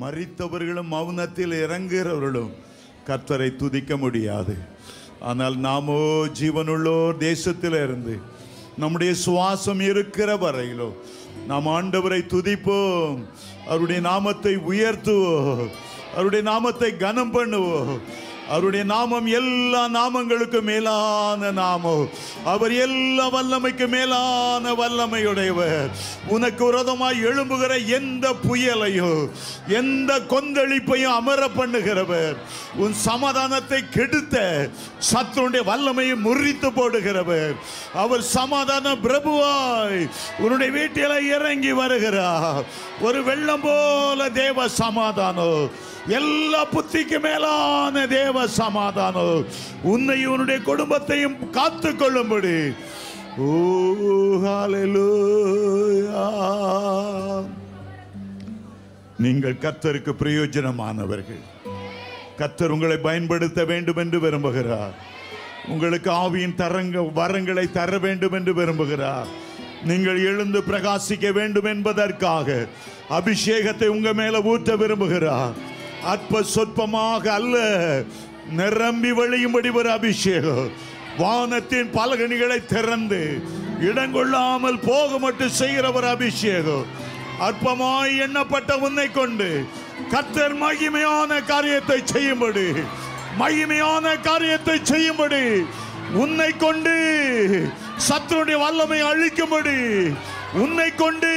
மறித்தவர்களும் மௌனத்தில் இறங்குகிறவர்களும் கர்த்தரை துதிக்க முடியாது ஆனால் நாமோ ஜீவனுள்ளோர் இருந்து நம்முடைய சுவாசம் இருக்கிற வரையிலோ நாம் ஆண்டவரை துதிப்போம் அவருடைய நாமத்தை உயர்த்துவோம் அவருடைய நாமத்தை கனம் பண்ணுவோம் அவருடைய நாமம் எல்லா நாமங்களுக்கும் மேலான நாமம் அவர் எல்லா வல்லமைக்கு மேலான வல்லமையுடையவர் உனக்கு விரதமாய் எழும்புகிற எந்த புயலையும் எந்த கொந்தளிப்பையும் அமர பண்ணுகிறவர் உன் சமாதானத்தை கெடுத்த சத்துடைய வல்லமையை முறித்து போடுகிறவர் அவர் சமாதான பிரபுவாய் உன்னுடைய வீட்டில் இறங்கி வருகிறார் ஒரு வெள்ளம் போல தேவ சமாதானம் எல்லா புத்திக்கு மேலான தேவ சமாதானம் உன்னை உன்னுடைய குடும்பத்தையும் காத்து கொள்ளும்படி நீங்கள் கத்தருக்கு பிரயோஜனமானவர்கள் கத்தர் உங்களை பயன்படுத்த வேண்டும் என்று விரும்புகிறார் உங்களுக்கு ஆவியின் தரங்க வரங்களை தர வேண்டும் என்று விரும்புகிறார் நீங்கள் எழுந்து பிரகாசிக்க வேண்டும் என்பதற்காக அபிஷேகத்தை உங்க மேல ஊற்ற விரும்புகிறார் அற்ப சொற்பமாக அல்ல நிரம்பி வழியும்படி ஒரு அபிஷேகம் வானத்தின் பலகணிகளை திறந்து இடங்கொள்ளாமல் போக மட்டும் செய்கிற ஒரு அபிஷேகம் அற்பமாய் எண்ணப்பட்ட உன்னை கொண்டு கத்தர் மகிமையான காரியத்தை செய்யும்படி மகிமையான காரியத்தை செய்யும்படி உன்னை கொண்டு சத்துருடைய வல்லமை அழிக்கும்படி உன்னை கொண்டு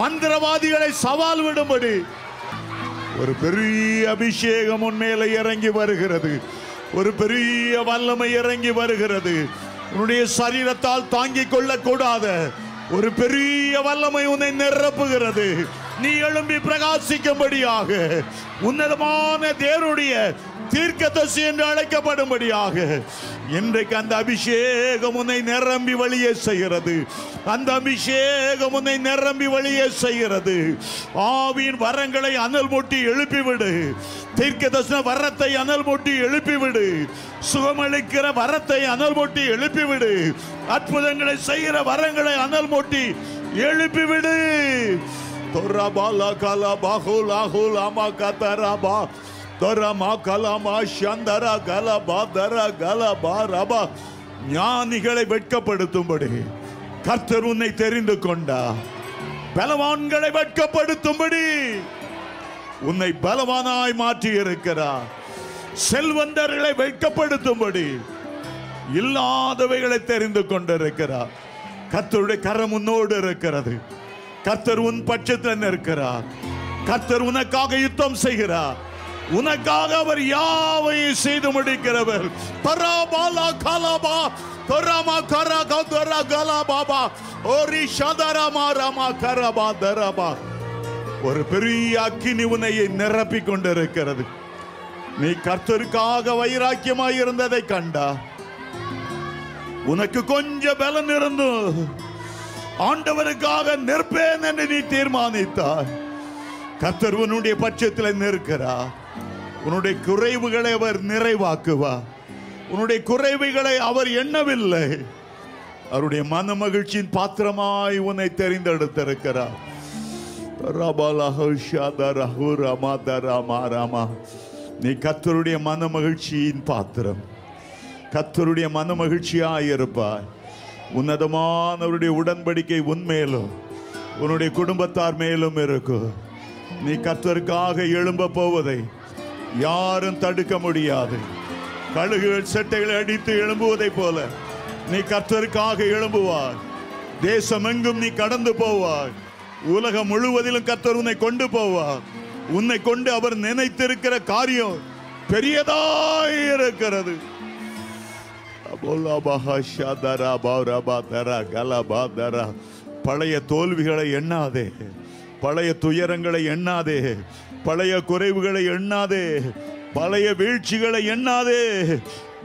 மந்திரவாதிகளை சவால் விடும்படி ஒரு பெரிய அபிஷேகம் உன்மேல இறங்கி வருகிறது ஒரு பெரிய வல்லமை இறங்கி வருகிறது உன்னுடைய சரீரத்தால் தாங்கிக் கொள்ளக்கூடாத ஒரு பெரிய வல்லமை உன்னை நிரப்புகிறது நீ எழும்பி பிரகாசிக்கும்படியாக உன்னதமான தேவனுடைய தசி என்று அழைக்கப்படும்படியாக இன்றைக்கு அந்த அபிஷேகம் உன்னை நிரம்பி வழியே செய்கிறது அந்த அபிஷேகம் உன்னை நிரம்பி வழியே செய்கிறது ஆவியின் வரங்களை அனல் மூட்டி எழுப்பிவிடு தீர்க்க வரத்தை அனல் மூட்டி எழுப்பிவிடு சுகமளிக்கிற வரத்தை அனல் மூட்டி எழுப்பிவிடு அற்புதங்களை செய்கிற வரங்களை அனல் மூட்டி எழுப்பிவிடு Torabala kalabahula hulama kataraba. Torama kalama shandara galabadara galabaraba. ஞானிகளை வெட்கப்படுத்தும்படி கர்த்தர் உன்னை தெரிந்து கொண்டா பலவான்களை வெட்கப்படுத்தும்படி உன்னை பலவானாய் மாற்றி இருக்கிறார் செல்வந்தர்களை வெட்கப்படுத்தும்படி இல்லாதவைகளை தெரிந்து கொண்டிருக்கிறார் கத்தருடைய கரம் உன்னோடு இருக்கிறது கர்த்தர் உன் பட்சத்தில் இருக்கிறார் கர்த்தர் உனக்காக யுத்தம் செய்கிறார் உனக்காக அவர் யாவையும் செய்து முடிக்கிறவர் பராபாலா கலாபா தொராமா கரா கதரா கலாபாபா ஓரி சதரமா ரமா கரபா தரபா ஒரு பெரிய அக்கினி உனையை நிரப்பி கொண்டிருக்கிறது நீ கர்த்தருக்காக வைராக்கியமாய் இருந்ததை கண்டா உனக்கு கொஞ்சம் பலன் இருந்தும் ஆண்டவருக்காக நிற்பேன் என்று நீ தீர்மானித்தாய் கத்தர் உன்னுடைய பட்சத்தில் நிற்கிறா உன்னுடைய குறைவுகளை அவர் நிறைவாக்குவா உன்னுடைய குறைவுகளை அவர் எண்ணவில்லை அவருடைய மன மகிழ்ச்சியின் பாத்திரமாய் உன்னை தெரிந்தெடுத்திருக்கிறார் நீ கத்தருடைய மன மகிழ்ச்சியின் பாத்திரம் கத்தருடைய மன மகிழ்ச்சியாயிருப்பாய் உன்னதமானவருடைய உடன்படிக்கை உன் மேலும் உன்னுடைய குடும்பத்தார் மேலும் இருக்கும் நீ கர்த்தருக்காக எழும்ப போவதை யாரும் தடுக்க முடியாது கழுகுகள் செட்டைகளை அடித்து எழும்புவதை போல நீ கர்த்தருக்காக எழும்புவார் தேசமெங்கும் நீ கடந்து போவார் உலகம் முழுவதிலும் கத்தர் உன்னை கொண்டு போவார் உன்னை கொண்டு அவர் நினைத்திருக்கிற காரியம் பெரியதாயிருக்கிறது இருக்கிறது பழைய தோல்விகளை எண்ணாதே பழைய துயரங்களை எண்ணாதே பழைய குறைவுகளை எண்ணாதே பழைய வீழ்ச்சிகளை எண்ணாதே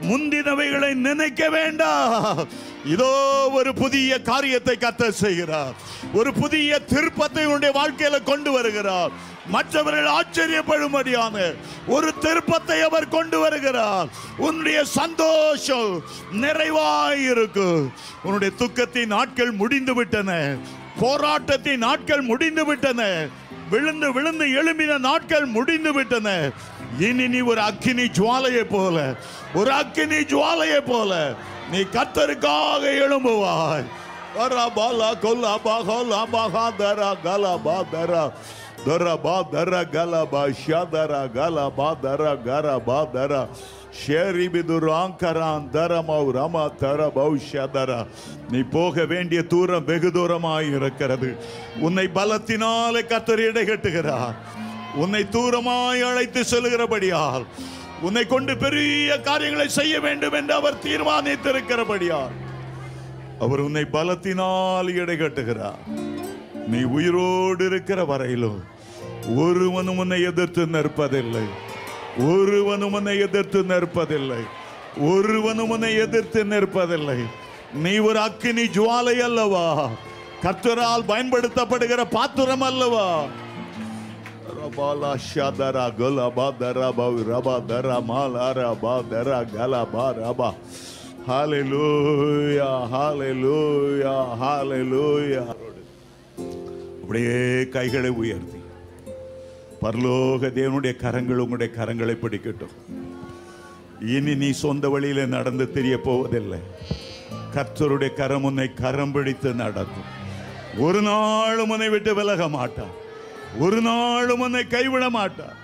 முந்தினவைகளை நினைக்க வேண்டாம் இதோ ஒரு புதிய காரியத்தை கத்த செய்கிறார் ஒரு புதிய திருப்பத்தை உன்னுடைய வாழ்க்கையில கொண்டு வருகிறார் மற்றவர்கள் ஆச்சரியப்படும்படியான ஒரு திருப்பத்தை அவர் கொண்டு வருகிறார் உன்னுடைய சந்தோஷம் நிறைவாயிருக்கு உன்னுடைய துக்கத்தின் நாட்கள் முடிந்து விட்டன போராட்டத்தின் நாட்கள் முடிந்து விட்டன விழுந்து விழுந்து எழும்பின நாட்கள் முடிந்து விட்டன இனி நீ ஒரு அக்கினி ஜுவாலையை போல ஒரு அக்கினி ஜுவாலையை போல நீ கத்தருக்காக எழும்புவாய் கொல்லா பா பா பா நீ போக வேண்டிய தூரம் வெகு தூரமாயிருக்கிறது இருக்கிறது உன்னை பலத்தினாலே கத்தர் கட்டுகிறார் உன்னை தூரமாய் அழைத்து செல்கிறபடியால் உன்னை கொண்டு பெரிய காரியங்களை செய்ய வேண்டும் என்று அவர் தீர்மானித்திருக்கிறபடியால் அவர் உன்னை பலத்தினால் கட்டுகிறார் நீ உயிரோடு இருக்கிற வரையிலும் ஒருவனும் உன்னை எதிர்த்து நிற்பதில்லை ஒருவனும் உன்னை எதிர்த்து நிற்பதில்லை ஒருவனும் உன்னை எதிர்த்து நிற்பதில்லை நீ ஒரு அக்கினி ஜுவாலை அல்லவா கத்தரால் பயன்படுத்தப்படுகிற பாத்திரம் அல்லவா Rabala Shadara Golabadaraba Rabadara Malarabadara Galabaraba. Hallelujah, hallelujah, hallelujah. அப்படியே கைகளை உயர்த்தி பரலோக தேவனுடைய கரங்கள் உங்களுடைய கரங்களை பிடிக்கட்டும் இனி நீ சொந்த வழியில் நடந்து தெரிய போவதில்லை கர்த்தருடைய கரம் உன்னை கரம் பிடித்து நடத்தும் ஒரு நாளும் உன்னை விட்டு விலக மாட்டான் ஒரு நாளும் உன்னை கைவிட மாட்டார்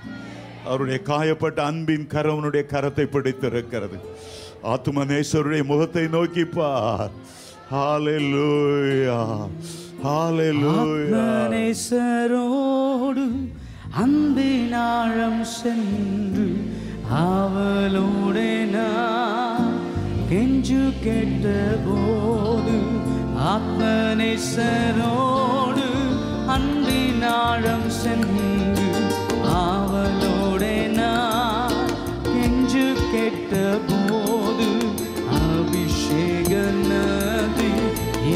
அவருடைய காயப்பட்ட அன்பின் கரவனுடைய கரத்தை பிடித்திருக்கிறது ஆத்துமநேஸ்வருடைய முகத்தை நோக்கி பார் ஹாலெலூயா ஹாலெலூயா நேசரோடு அன்பின் ஆழம் சென்று ஆவலோடே கெஞ்சு கேட்ட போது ஆத்மநேசரோடு அன்பினாழம் சென்று ஆவலோடே நான் கெஞ்சு கெட்ட போது அபிஷேக நதி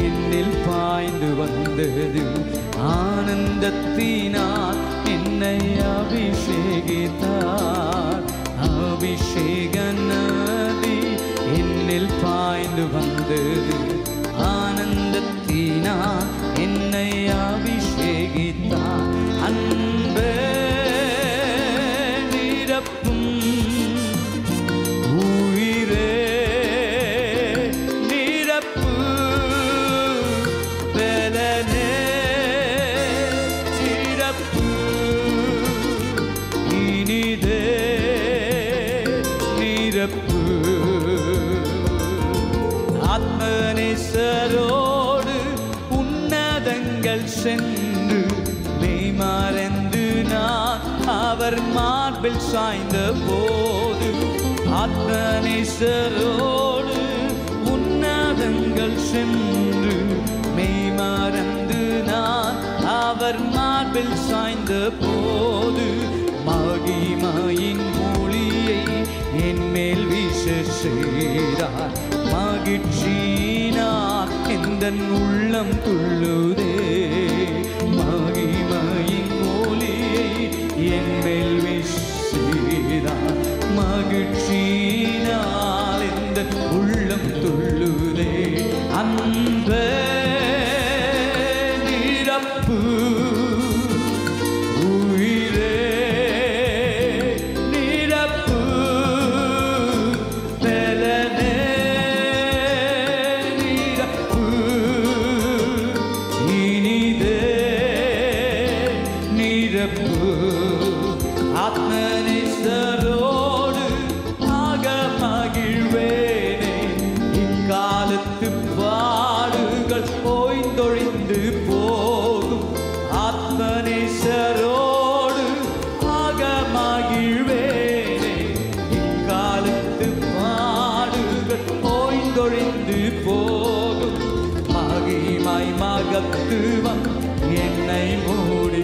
என்னில் பாய்ந்து வந்தது ஆனந்தத்தினால் என்னை அபிஷேகித்தார் அபிஷேக நதி என்னில் பாய்ந்து வந்தது ஆனந்தத்தினால் என்னை பிறப்பு இனிதே நிரப்பு ஆத்மநேசரோடு உன்னதங்கள் சென்று மெய்மாறந்து நான் அவர் மார்பில் சாய்ந்த போது ஆத்மநேசரோடு வானங்கள் சாய்ந்த போது மகிமையின் மொழியை என் மேல் வீச செய்தார் மகிழ்ச்சியினார் எந்த உள்ளம் துள்ளுதே மகிமையின் மொழியை என் மேல் வீசினார் மகிழ்ச்சியினால் எந்த உள்ள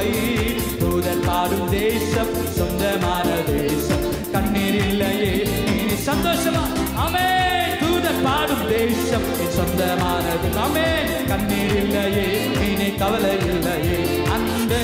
தேவை தூதர் பாடும் தேசம் சொந்தமான தேசம் கண்ணீர் இல்லையே நீ சந்தோஷமா அமே தூதர் பாடும் தேசம் சொந்தமானது அமே கண்ணீர் இல்லையே நீ கவலை இல்லையே அந்த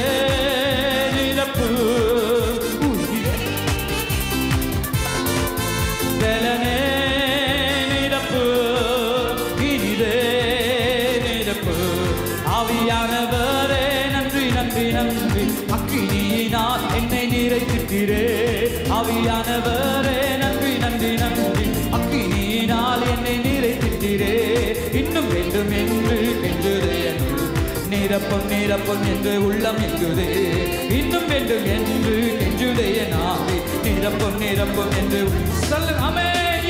நிரப்பம் நிரப்பம் என்று உள்ளம் எங்குதே இன்னும் வேண்டும் என்று கெஞ்சுடைய நாவே நிரப்பம் நிரப்பம் என்று சொல்ல அமே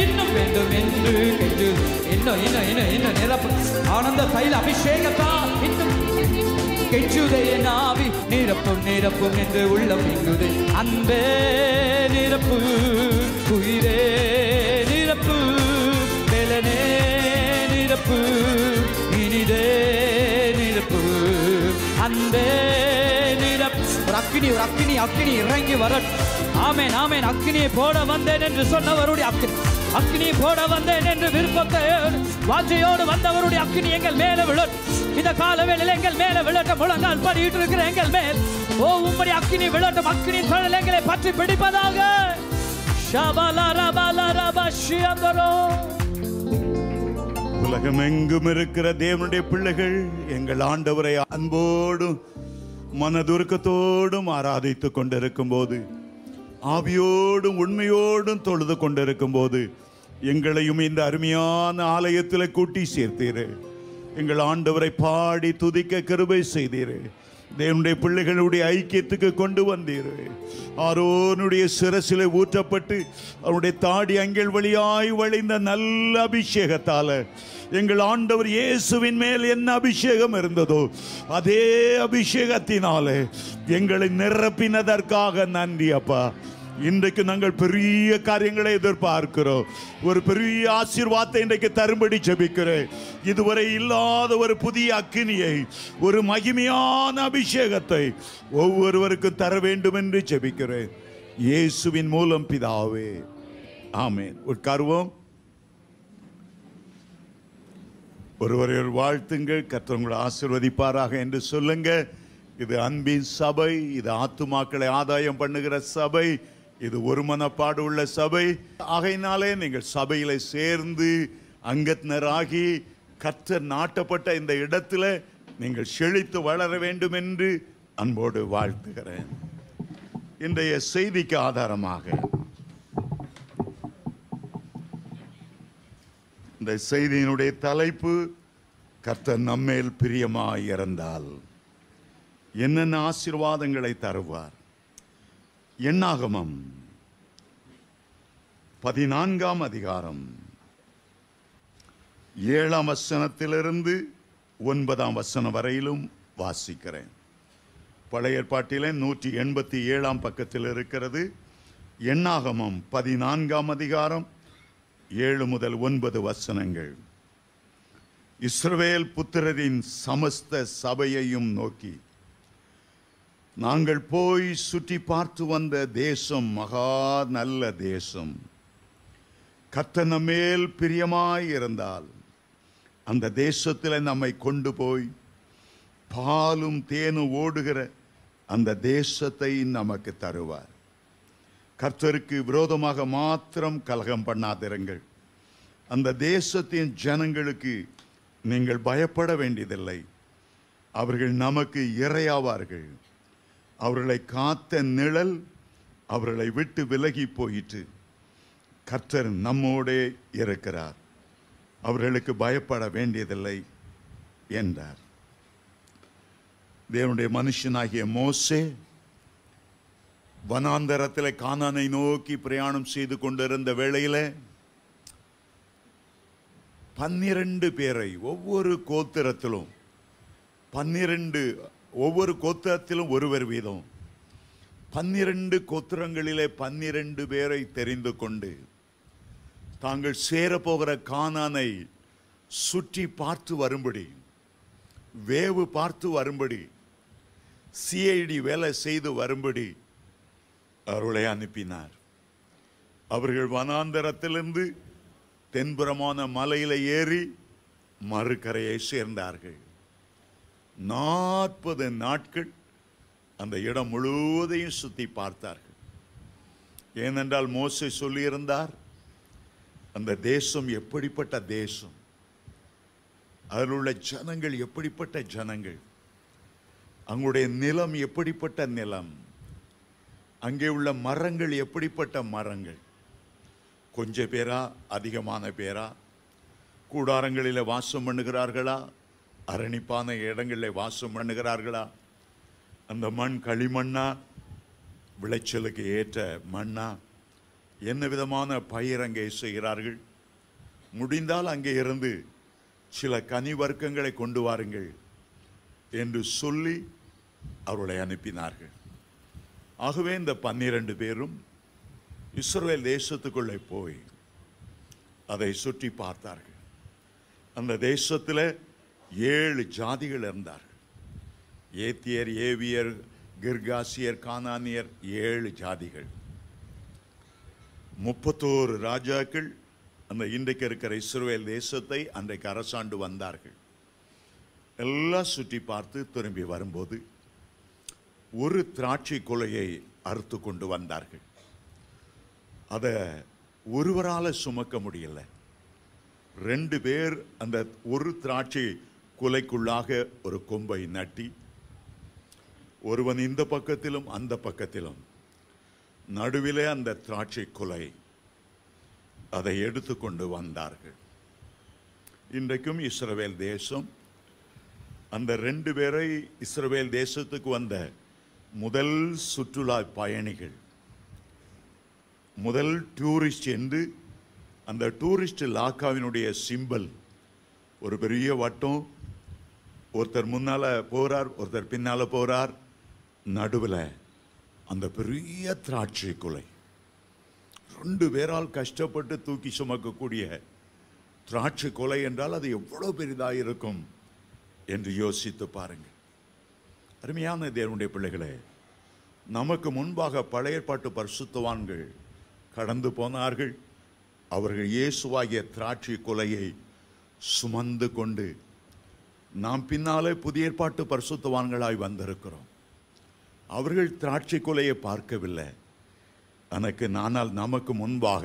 இன்னும் வேண்டும் என்று நெஞ்சு இன்னும் இன்னும் இன்னும் இன்னும் நிரப்பம் ஆனந்த தைல அபிஷேகத்தா இன்னும் கெஞ்சுதைய நாவி நிரப்பும் நிரப்பும் என்று உள்ளம் எங்குதே அன்பே நிரப்பு குயிரே நிரப்பு வேலனே நிரப்பு இனிதே அன்பே நிறம் அக்கினி ஒரு அக்கினி அக்னி இறங்கி வரட்டும் ஆமேன் ஆமேன் அக்கினியை போட வந்தேன் என்று சொன்னவருடைய அக்னி அக்னி போட வந்தேன் என்று விருப்பத்தை வாஞ்சையோடு வந்தவருடைய அக்னி எங்கள் மேல விழட் இந்த கால வேளையில் எங்கள் மேல விழட்ட முழங்கால் படிட்டு இருக்கிற எங்கள் மேல் ஓ உம்மடி அக்னி விழட்டும் அக்னி சழல் எங்களை பற்றி பிடிப்பதாக ஷபலா ரபலா ரபா ஷியந்தரோ எங்கும் இருக்கிற தேவனுடைய பிள்ளைகள் எங்கள் ஆண்டவரை அன்போடும் மனதுருக்கத்தோடும் ஆராதித்து கொண்டிருக்கும் போது ஆவியோடும் உண்மையோடும் தொழுது கொண்டிருக்கும் போது எங்களையும் இந்த அருமையான ஆலயத்தில் கூட்டி சேர்த்தீர் எங்கள் ஆண்டவரை பாடி துதிக்க கிருபை செய்தீர்கள் தேவனுடைய பிள்ளைகளுடைய ஐக்கியத்துக்கு கொண்டு வந்தீர் ஆரோனுடைய சிரசில ஊற்றப்பட்டு அவனுடைய தாடி அங்கள் வழியாய் வழிந்த நல்ல அபிஷேகத்தால் எங்கள் ஆண்டவர் இயேசுவின் மேல் என்ன அபிஷேகம் இருந்ததோ அதே அபிஷேகத்தினாலே எங்களை நிரப்பினதற்காக நன்றி அப்பா இன்றைக்கு நாங்கள் பெரிய காரியங்களை எதிர்பார்க்கிறோம் ஒரு பெரிய ஆசீர்வாதத்தை இன்றைக்கு தரும்படி ஜபிக்கிறேன் இதுவரை இல்லாத ஒரு புதிய அக்கினியை ஒரு மகிமையான அபிஷேகத்தை ஒவ்வொருவருக்கும் தர வேண்டும் என்று ஜபிக்கிறேன் இயேசுவின் மூலம் பிதாவே ஆமேன் உட்காருவோம் ஒருவரை வாழ்த்துங்கள் கத்தவங்களை ஆசிர்வதிப்பாராக என்று சொல்லுங்க இது அன்பின் சபை இது ஆத்துமாக்களை ஆதாயம் பண்ணுகிற சபை இது ஒரு மனப்பாடு உள்ள சபை ஆகையினாலே நீங்கள் சபையில் சேர்ந்து அங்கத்தினராகி கற்ற நாட்டப்பட்ட இந்த இடத்துல நீங்கள் செழித்து வளர வேண்டும் என்று அன்போடு வாழ்த்துகிறேன் இன்றைய செய்திக்கு ஆதாரமாக இந்த செய்தியினுடைய தலைப்பு கர்த்தர் நம்மேல் பிரியமாய் இறந்தால் என்னென்ன ஆசீர்வாதங்களை தருவார் எண்ணாகமம் பதினான்காம் அதிகாரம் ஏழாம் வசனத்திலிருந்து ஒன்பதாம் வசனம் வரையிலும் வாசிக்கிறேன் பழைய ஏற்பாட்டிலே நூற்றி எண்பத்தி ஏழாம் பக்கத்தில் இருக்கிறது எண்ணாகமம் பதினான்காம் அதிகாரம் ஏழு முதல் ஒன்பது வசனங்கள் இஸ்ரவேல் புத்திரரின் சமஸ்த சபையையும் நோக்கி நாங்கள் போய் சுற்றி பார்த்து வந்த தேசம் மகா நல்ல தேசம் கத்தன மேல் பிரியமாய் இருந்தால் அந்த தேசத்தில் நம்மை கொண்டு போய் பாலும் தேனும் ஓடுகிற அந்த தேசத்தை நமக்கு தருவார் கர்த்தருக்கு விரோதமாக மாத்திரம் கலகம் பண்ணாதிருங்கள் அந்த தேசத்தின் ஜனங்களுக்கு நீங்கள் பயப்பட வேண்டியதில்லை அவர்கள் நமக்கு இறையாவார்கள் அவர்களை காத்த நிழல் அவர்களை விட்டு விலகி போயிட்டு கர்த்தர் நம்மோடே இருக்கிறார் அவர்களுக்கு பயப்பட வேண்டியதில்லை என்றார் தேவனுடைய மனுஷனாகிய மோசே வனாந்தரத்தில் கானானை நோக்கி பிரயாணம் செய்து கொண்டிருந்த வேளையில் பன்னிரண்டு பேரை ஒவ்வொரு கோத்திரத்திலும் பன்னிரண்டு ஒவ்வொரு கோத்திரத்திலும் ஒருவர் வீதம் பன்னிரண்டு கோத்திரங்களிலே பன்னிரண்டு பேரை தெரிந்து கொண்டு தாங்கள் சேரப்போகிற கானானை சுற்றி பார்த்து வரும்படி வேவு பார்த்து வரும்படி சிஐடி வேலை செய்து வரும்படி அவர்களை அனுப்பினார் அவர்கள் வனாந்தரத்திலிருந்து தென்புறமான மலையில் ஏறி மறுக்கரையை சேர்ந்தார்கள் நாற்பது நாட்கள் அந்த இடம் முழுவதையும் சுற்றி பார்த்தார்கள் ஏனென்றால் மோசை சொல்லியிருந்தார் அந்த தேசம் எப்படிப்பட்ட தேசம் அதில் உள்ள ஜனங்கள் எப்படிப்பட்ட ஜனங்கள் அங்குடைய நிலம் எப்படிப்பட்ட நிலம் அங்கே உள்ள மரங்கள் எப்படிப்பட்ட மரங்கள் கொஞ்ச பேரா அதிகமான பேரா கூடாரங்களில் வாசம் பண்ணுகிறார்களா அரணிப்பான இடங்களில் வாசம் பண்ணுகிறார்களா அந்த மண் களிமண்ணா விளைச்சலுக்கு ஏற்ற மண்ணா என்ன விதமான பயிர் அங்கே செய்கிறார்கள் முடிந்தால் அங்கே இருந்து சில கனி வர்க்கங்களை கொண்டு வாருங்கள் என்று சொல்லி அவர்களை அனுப்பினார்கள் ஆகவே இந்த பன்னிரண்டு பேரும் இஸ்ரேல் தேசத்துக்குள்ளே போய் அதை சுற்றி பார்த்தார்கள் அந்த தேசத்தில் ஏழு ஜாதிகள் இருந்தார்கள் ஏத்தியர் ஏவியர் கிர்காசியர் கானானியர் ஏழு ஜாதிகள் முப்பத்தோரு ராஜாக்கள் அந்த இன்றைக்கு இருக்கிற இஸ்ரோவேல் தேசத்தை அன்றைக்கு அரசாண்டு வந்தார்கள் எல்லாம் சுற்றி பார்த்து திரும்பி வரும்போது ஒரு திராட்சை கொலையை அறுத்து கொண்டு வந்தார்கள் அதை ஒருவரால் சுமக்க முடியலை ரெண்டு பேர் அந்த ஒரு திராட்சை குலைக்குள்ளாக ஒரு கொம்பை நட்டி ஒருவன் இந்த பக்கத்திலும் அந்த பக்கத்திலும் நடுவிலே அந்த திராட்சை குலை அதை எடுத்து கொண்டு வந்தார்கள் இன்றைக்கும் இஸ்ரவேல் தேசம் அந்த ரெண்டு பேரை இஸ்ரவேல் தேசத்துக்கு வந்த முதல் சுற்றுலா பயணிகள் முதல் டூரிஸ்ட் என்று அந்த டூரிஸ்ட் லாக்காவினுடைய சிம்பல் ஒரு பெரிய வட்டம் ஒருத்தர் முன்னால் போகிறார் ஒருத்தர் பின்னால் போகிறார் நடுவில் அந்த பெரிய திராட்சை கொலை ரெண்டு பேரால் கஷ்டப்பட்டு தூக்கி சுமக்கக்கூடிய திராட்சை கொலை என்றால் அது எவ்வளோ பெரிதாக இருக்கும் என்று யோசித்து பாருங்கள் அருமையான தேவனுடைய பிள்ளைகளே நமக்கு முன்பாக பழைய பாட்டு கடந்து போனார்கள் அவர்கள் இயேசுவாகிய திராட்சை கொலையை சுமந்து கொண்டு நாம் பின்னாலே புதிய ஏற்பாட்டு பரிசுத்தவான்களாய் வந்திருக்கிறோம் அவர்கள் திராட்சை கொலையை பார்க்கவில்லை எனக்கு நானால் நமக்கு முன்பாக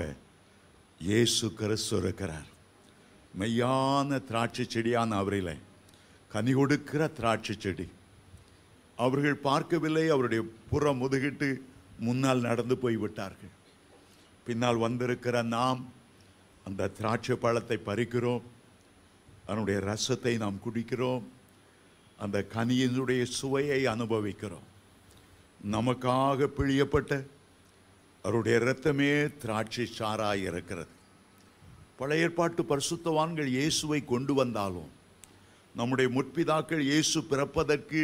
இயேசு கிறிஸ்து இருக்கிறார் மெய்யான திராட்சை செடியான அவரில் கனி கொடுக்கிற திராட்சை செடி அவர்கள் பார்க்கவில்லை அவருடைய புறம் முதுகிட்டு முன்னால் நடந்து போய்விட்டார்கள் பின்னால் வந்திருக்கிற நாம் அந்த திராட்சை பழத்தை பறிக்கிறோம் அதனுடைய ரசத்தை நாம் குடிக்கிறோம் அந்த கனியினுடைய சுவையை அனுபவிக்கிறோம் நமக்காக பிழியப்பட்ட அவருடைய இரத்தமே திராட்சை சாராக இருக்கிறது பழைய ஏற்பாட்டு பரிசுத்தவான்கள் இயேசுவை கொண்டு வந்தாலும் நம்முடைய முற்பிதாக்கள் இயேசு பிறப்பதற்கு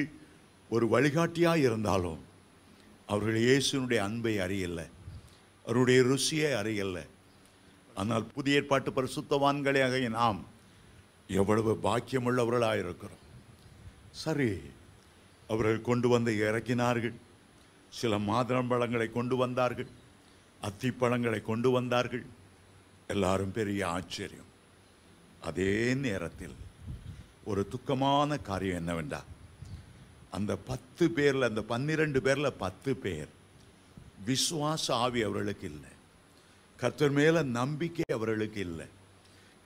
ஒரு வழிகாட்டியாக இருந்தாலும் அவர்கள் இயேசுனுடைய அன்பை அறியலை அவருடைய ருசியை அறியலை ஆனால் புதிய ஏற்பாட்டு பரிசுத்தவான்களே நாம் எவ்வளவு பாக்கியமுள்ளவர்களாக இருக்கிறோம் சரி அவர்கள் கொண்டு வந்து இறக்கினார்கள் சில மாதிரம்பழங்களை கொண்டு வந்தார்கள் அத்திப்பழங்களை கொண்டு வந்தார்கள் எல்லாரும் பெரிய ஆச்சரியம் அதே நேரத்தில் ஒரு துக்கமான காரியம் என்னவென்றா அந்த பத்து பேரில் அந்த பன்னிரெண்டு பேரில் பத்து பேர் விஸ்வாச ஆவி அவர்களுக்கு இல்லை கத்தர் மேலே நம்பிக்கை அவர்களுக்கு இல்லை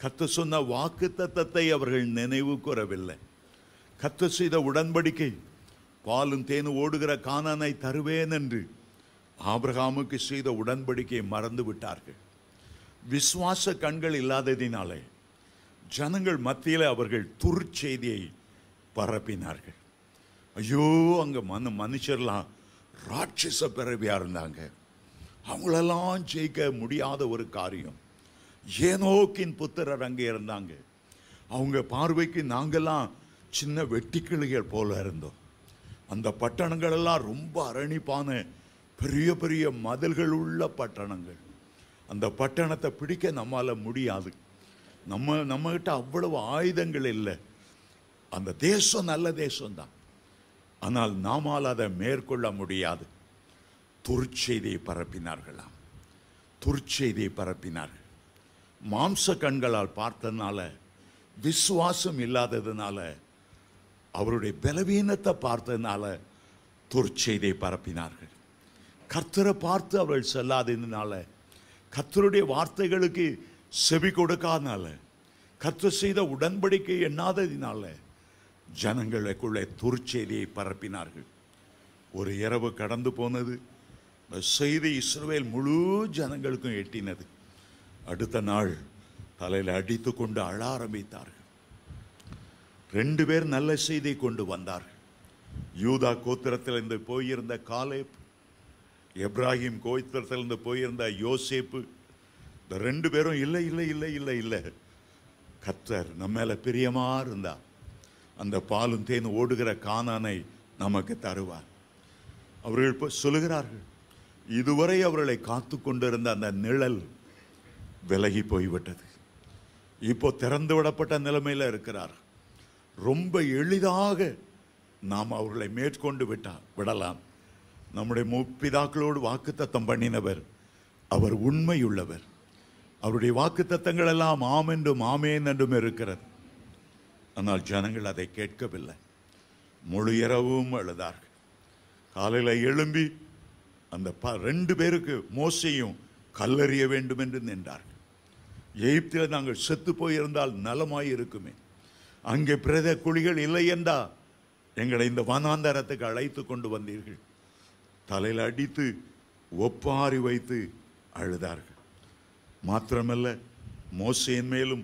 கத்து சொன்ன வாக்கு தத்தத்தை அவர்கள் நினைவு கூறவில்லை கத்து செய்த உடன்படிக்கை பாலும் தேனும் ஓடுகிற காணனை தருவேன் என்று ஆபிரகாமுக்கு செய்த உடன்படிக்கையை மறந்து விட்டார்கள் விஸ்வாச கண்கள் இல்லாததினாலே ஜனங்கள் மத்தியில் அவர்கள் துர்ச்செய்தியை பரப்பினார்கள் ஐயோ அங்கே மன மனுஷர்லாம் ராட்சச பிறவியாக இருந்தாங்க அவங்களெல்லாம் ஜெயிக்க முடியாத ஒரு காரியம் ஏனோக்கின் புத்திரர் அங்கே இருந்தாங்க அவங்க பார்வைக்கு நாங்கள்லாம் சின்ன வெட்டிக்கிளிகள் போல இருந்தோம் அந்த பட்டணங்களெல்லாம் ரொம்ப அரணிப்பான பெரிய பெரிய மதில்கள் உள்ள பட்டணங்கள் அந்த பட்டணத்தை பிடிக்க நம்மால் முடியாது நம்ம நம்மக்கிட்ட அவ்வளவு ஆயுதங்கள் இல்லை அந்த தேசம் நல்ல தேசம்தான் ஆனால் நாமால் அதை மேற்கொள்ள முடியாது துர்ச்செய்தியை பரப்பினார்களாம் துர்ச்செய்தியை பரப்பினார்கள் மாம்ச கண்களால் பார்த்ததுனால விசுவாசம் இல்லாததுனால அவருடைய பலவீனத்தை பார்த்ததுனால தொற்செய்தியை பரப்பினார்கள் கர்த்தரை பார்த்து அவர்கள் செல்லாததுனால கர்த்தருடைய வார்த்தைகளுக்கு செவி கொடுக்காதனால கர்த்தர் செய்த உடன்படிக்கை எண்ணாததினால ஜனங்களுக்குள்ளே துர்ச்செய்தியை பரப்பினார்கள் ஒரு இரவு கடந்து போனது செய்தி இஸ்ரேல் முழு ஜனங்களுக்கும் எட்டினது அடுத்த நாள் தலையில் அடித்து கொண்டு அழ ஆரம்பித்தார்கள் ரெண்டு பேர் நல்ல செய்தி கொண்டு வந்தார்கள் யூதா இருந்து போயிருந்த காலேப் எப்ராஹிம் கோத்திரத்திலிருந்து போயிருந்த யோசேப்பு இந்த ரெண்டு பேரும் இல்லை இல்லை இல்லை இல்லை இல்லை கத்தர் நம்ம மேலே பிரியமாக இருந்தா அந்த பாலும் தேன் ஓடுகிற காணானை நமக்கு தருவார் அவர்கள் இப்போ சொல்லுகிறார்கள் இதுவரை அவர்களை காத்து கொண்டிருந்த அந்த நிழல் விலகி போய்விட்டது இப்போ திறந்து விடப்பட்ட நிலைமையில் இருக்கிறார் ரொம்ப எளிதாக நாம் அவர்களை மேற்கொண்டு விட்டா விடலாம் நம்முடைய முப்பிதாக்களோடு வாக்குத்தத்தம் பண்ணினவர் அவர் உண்மையுள்ளவர் அவருடைய வாக்குத்தத்தங்கள் எல்லாம் ஆம் என்றும் ஆமேன் என்றும் இருக்கிறது ஆனால் ஜனங்கள் அதை கேட்கவில்லை முழு இரவும் அழுதார்கள் காலையில் எழும்பி அந்த ப ரெண்டு பேருக்கு மோசையும் கல்லறிய வேண்டும் என்று நின்றார்கள் எகிப்தில் நாங்கள் செத்து போயிருந்தால் நலமாய் இருக்குமே அங்கே பிரத குழிகள் இல்லை என்றா எங்களை இந்த வனாந்தரத்துக்கு அழைத்து கொண்டு வந்தீர்கள் தலையில் அடித்து ஒப்பாரி வைத்து அழுதார்கள் மாத்திரமல்ல மோசையின் மேலும்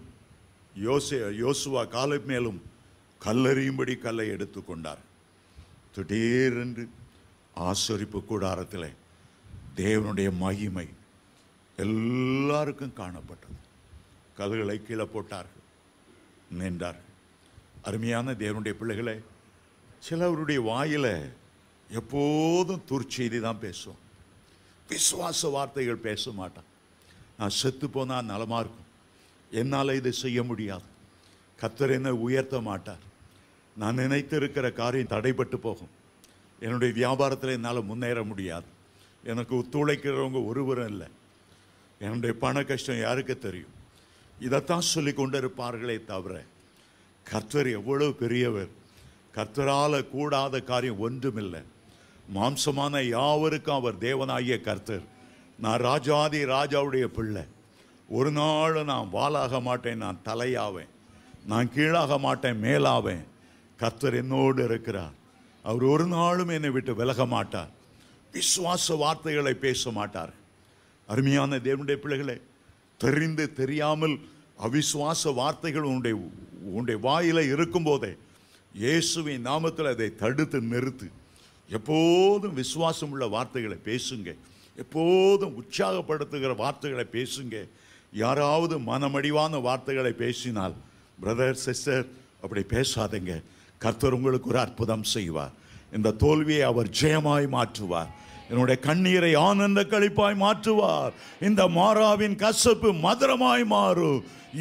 யோசே யோசுவா காலை மேலும் கல்லறியும்படி கல்லை எடுத்து கொண்டார் திடீரென்று ஆசரிப்பு கூடாரத்தில் தேவனுடைய மகிமை எல்லாருக்கும் காணப்பட்டது கதவுகளை கீழே போட்டார்கள் நின்றார்கள் அருமையான தேவனுடைய பிள்ளைகளை சிலவருடைய வாயில் எப்போதும் துர்ச்செய்தி தான் பேசுவோம் விசுவாச வார்த்தைகள் பேச மாட்டான் நான் செத்து போனால் நலமாக இருக்கும் என்னால் இதை செய்ய முடியாது கத்தர் என்னை உயர்த்த மாட்டார் நான் நினைத்திருக்கிற காரியம் தடைப்பட்டு போகும் என்னுடைய வியாபாரத்தில் என்னால் முன்னேற முடியாது எனக்கு ஒத்துழைக்கிறவங்க ஒருவரும் இல்லை என்னுடைய பண கஷ்டம் யாருக்கு தெரியும் இதைத்தான் சொல்லி கொண்டு இருப்பார்களே தவிர கர்த்தர் எவ்வளவு பெரியவர் கர்த்தரால் கூடாத காரியம் ஒன்றுமில்லை மாம்சமான யாவருக்கும் அவர் தேவனாகிய கர்த்தர் நான் ராஜாதி ராஜாவுடைய பிள்ளை ஒரு நாள் நான் வாளாக மாட்டேன் நான் தலையாவேன் நான் கீழாக மாட்டேன் மேலாவேன் கர்த்தர் என்னோடு இருக்கிறார் அவர் ஒரு நாளும் என்னை விட்டு விலக மாட்டார் விசுவாச வார்த்தைகளை பேச மாட்டார் அருமையான தேவனுடைய பிள்ளைகளே தெரிந்து தெரியாமல் அவிசுவாச வார்த்தைகள் உன்னுடைய உன்னுடைய வாயில இருக்கும்போதே இயேசுவின் நாமத்தில் அதை தடுத்து நிறுத்து எப்போதும் விசுவாசம் உள்ள வார்த்தைகளை பேசுங்க எப்போதும் உற்சாகப்படுத்துகிற வார்த்தைகளை பேசுங்க யாராவது மனமடிவான வார்த்தைகளை பேசினால் பிரதர் சிஸ்டர் அப்படி பேசாதீங்க கர்த்தர் உங்களுக்கு ஒரு அற்புதம் செய்வார் இந்த தோல்வியை அவர் ஜெயமாய் மாற்றுவார் என்னுடைய கண்ணீரை ஆனந்த கழிப்பாய் மாற்றுவார் இந்த மாறாவின் கசப்பு மதுரமாய் மாறும்